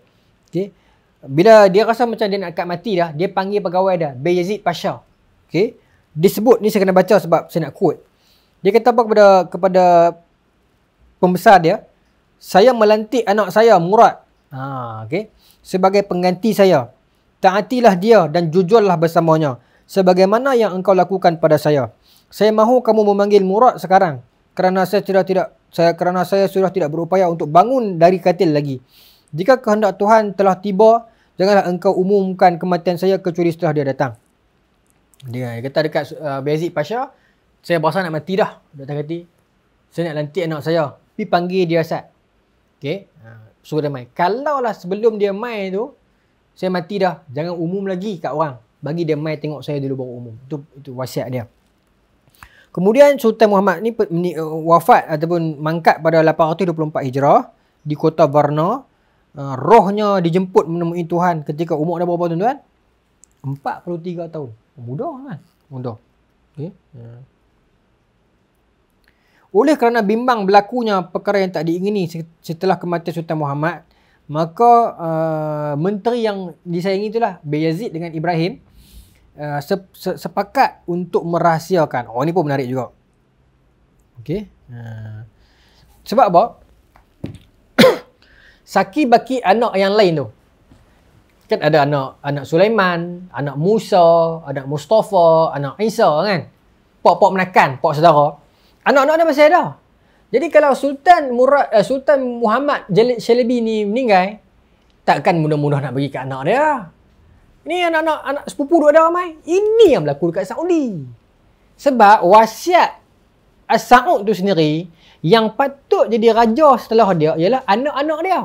Okey bila dia rasa macam dia nak kat mati dah, dia panggil pegawai dia, Bayezid Pasha. Okay. disebut ni saya kena baca sebab saya nak quote. Dia kata apa kepada, kepada pembesar dia, saya melantik anak saya, Murad. Ha, okay. Sebagai pengganti saya. Taatilah dia dan jujurlah bersamanya. Sebagaimana yang engkau lakukan pada saya. Saya mahu kamu memanggil Murad sekarang. Kerana saya sudah tidak saya kerana saya sudah tidak berupaya untuk bangun dari katil lagi. Jika kehendak Tuhan telah tiba, Janganlah engkau umumkan kematian saya kecuali setelah dia datang. Dia, dia kata dekat uh, Bezik Pasha, saya berasa nak mati dah. Datang kata, saya nak lantik anak saya. Pi panggil dia Asad. Okay. Ha, suruh dia main. Kalau lah sebelum dia main tu, saya mati dah. Jangan umum lagi kat orang. Bagi dia main tengok saya dulu baru umum. Itu, itu wasiat dia. Kemudian Sultan Muhammad ni, uh, wafat ataupun mangkat pada 824 Hijrah di kota Varna Ah, rohnya dijemput menemui Tuhan ketika umur dah berapa tuan-tuan? 43 tahun. Mudah kan? Mudah. Okay. Ya. Oleh kerana bimbang berlakunya perkara yang tak diingini setelah kematian Sultan Muhammad, maka uh, menteri yang disayangi itulah Bayezid dengan Ibrahim uh, ah, se- se- sepakat untuk merahsiakan. Oh ni pun menarik juga. Okey. Uh. Sebab apa? Saki baki anak yang lain tu. Kan ada anak anak Sulaiman, anak Musa, anak Mustafa, anak Isa kan. Pok-pok menakan, pok saudara. Anak-anak dia masih ada. Jadi kalau Sultan Murad eh, Sultan Muhammad Jalil Shalibi ni meninggal, takkan mudah-mudah nak bagi ke anak dia. Ni anak-anak anak sepupu dia ada ramai. Ini yang berlaku dekat Saudi. Sebab wasiat As-Saud tu sendiri yang patut jadi raja setelah dia ialah anak-anak dia.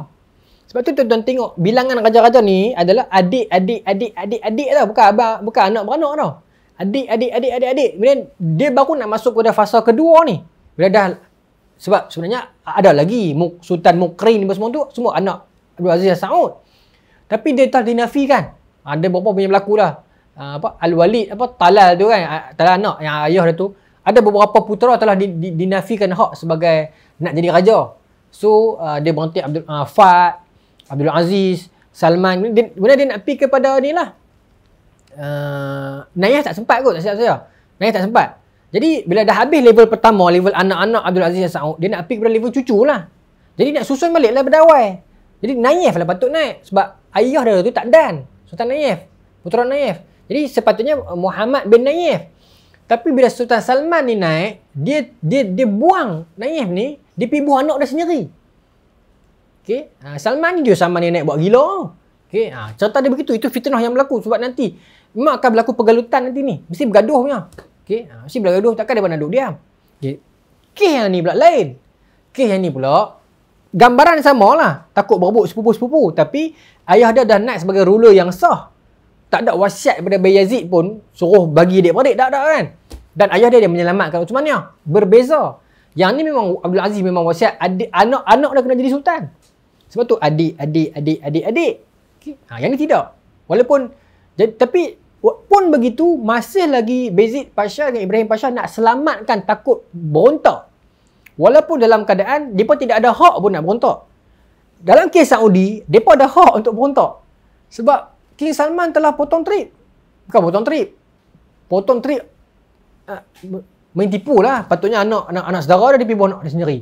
Sebab tu tuan-tuan tengok bilangan raja-raja ni adalah adik adik adik adik adik tau bukan abang bukan anak beranak tau. Adik adik adik adik adik. Kemudian dia baru nak masuk pada fasa kedua ni. Bila dah sebab sebenarnya ada lagi Sultan Mukrin ni semua tu semua anak Abdul Aziz Saud. Tapi dia telah dinafikan. Ada ha, beberapa punya berlaku lah. Ha, apa Al-Walid apa Talal tu kan ha, Talal anak yang ayah dia tu ada beberapa putera telah dinafikan hak sebagai nak jadi raja. So uh, dia berhenti Abdul uh, Fat Abdul Aziz, Salman. Dia, kemudian dia nak pergi kepada ni lah. Uh, Nayah tak sempat kot, saya saya. Nayah tak sempat. Jadi bila dah habis level pertama, level anak-anak Abdul Aziz dan Sa'ud, dia nak pergi kepada level cucu lah. Jadi nak susun balik lah pada Jadi Nayef lah patut naik. Sebab ayah dia tu tak dan. Sultan Nayef. Putera Nayef. Jadi sepatutnya Muhammad bin Nayef. Tapi bila Sultan Salman ni naik, dia dia dia buang Nayef ni, dia pergi buang anak dia sendiri. Okey, ha, Salman dia sama nenek buat gila. Okey, ha, cerita dia begitu. Itu fitnah yang berlaku sebab nanti memang akan berlaku pergalutan nanti ni. Mesti bergaduh punya. Okey, ha, mesti bergaduh tak ada pandang duduk diam. Okey. Kes yang ni pula lain. Kes yang ni pula gambaran samalah. Takut berebut sepupu-sepupu tapi ayah dia dah naik sebagai ruler yang sah. Tak ada wasiat daripada Bayazid pun suruh bagi dia beradik tak ada kan. Dan ayah dia dia menyelamatkan Uthman ni. Berbeza. Yang ni memang Abdul Aziz memang wasiat anak anak dah kena jadi sultan. Sebab tu adik, adik, adik, adik, adik. Okay. Ha, yang ni tidak. Walaupun, jadi, tapi pun begitu, masih lagi Bezid Pasha dengan Ibrahim Pasha nak selamatkan takut berontak. Walaupun dalam keadaan, dia pun tidak ada hak pun nak berontak. Dalam kes Saudi, pun ada hak untuk berontak. Sebab King Salman telah potong trip. Bukan potong trip. Potong trip. Ha, ah, main tipu lah. Patutnya anak, anak, anak saudara dia pergi buat anak dia sendiri.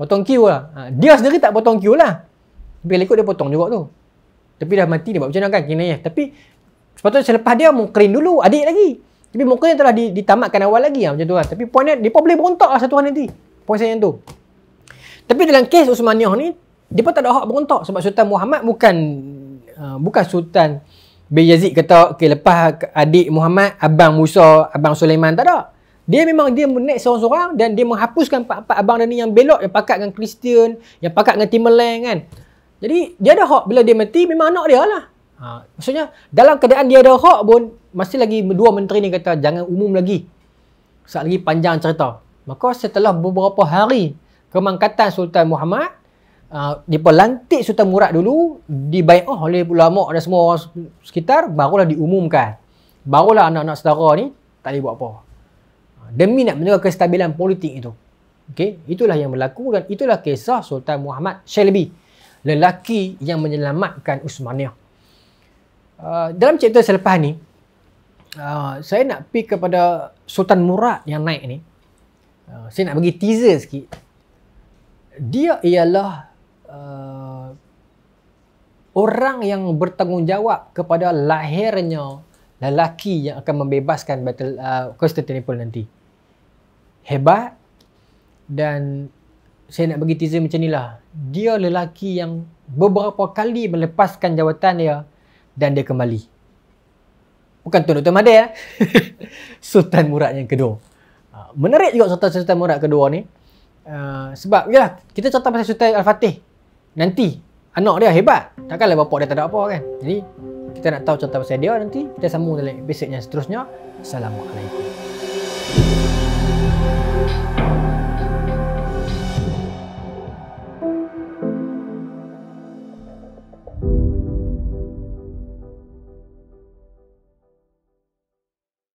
Potong kiu lah. Ha, dia sendiri tak potong kiu lah. Tapi kalau dia potong juga tu. Tapi dah mati dia buat macam mana kan? Kena ya. Tapi sepatutnya selepas dia kering dulu. Adik lagi. Tapi mukrin telah ditamatkan awal lagi lah macam tu lah. Tapi poinnya dia pun boleh berontak lah satu hari nanti. Poin saya yang tu. Tapi dalam kes Usmaniyah ni, dia pun tak ada hak berontak. Sebab Sultan Muhammad bukan uh, bukan Sultan Beyazid kata, okay, lepas adik Muhammad, abang Musa, abang Sulaiman tak ada dia memang dia naik seorang-seorang dan dia menghapuskan pak-pak abang dan ni yang belok yang pakat dengan Kristian yang pakat dengan Timberland kan jadi dia ada hak bila dia mati memang anak dia lah ha. maksudnya dalam keadaan dia ada hak pun masih lagi dua menteri ni kata jangan umum lagi sekejap lagi panjang cerita maka setelah beberapa hari kemangkatan Sultan Muhammad uh, dia lantik Sultan Murad dulu dibayar oh, oleh ulama dan semua orang sekitar barulah diumumkan barulah anak-anak saudara ni tak boleh buat apa demi nak menjaga kestabilan politik itu. Okey, itulah yang berlaku dan itulah kisah Sultan Muhammad Shelby, lelaki yang menyelamatkan Uthmaniyah. Uh, dalam cerita selepas ni, uh, saya nak pi kepada Sultan Murad yang naik ni. Uh, saya nak bagi teaser sikit. Dia ialah uh, orang yang bertanggungjawab kepada lahirnya lelaki yang akan membebaskan Battle uh, Constantinople nanti hebat dan saya nak bagi teaser macam inilah. Dia lelaki yang beberapa kali melepaskan jawatan dia dan dia kembali. Bukan tuan Dr. Mahathir ya. Sultan Murad yang kedua. Ha, menarik juga Sultan Sultan Murad kedua ni. Ha, sebab ya kita cerita pasal Sultan Al-Fatih. Nanti anak dia hebat. Takkanlah bapak dia tak ada apa kan. Jadi kita nak tahu cerita pasal dia nanti kita sambung dalam episod yang seterusnya. Assalamualaikum.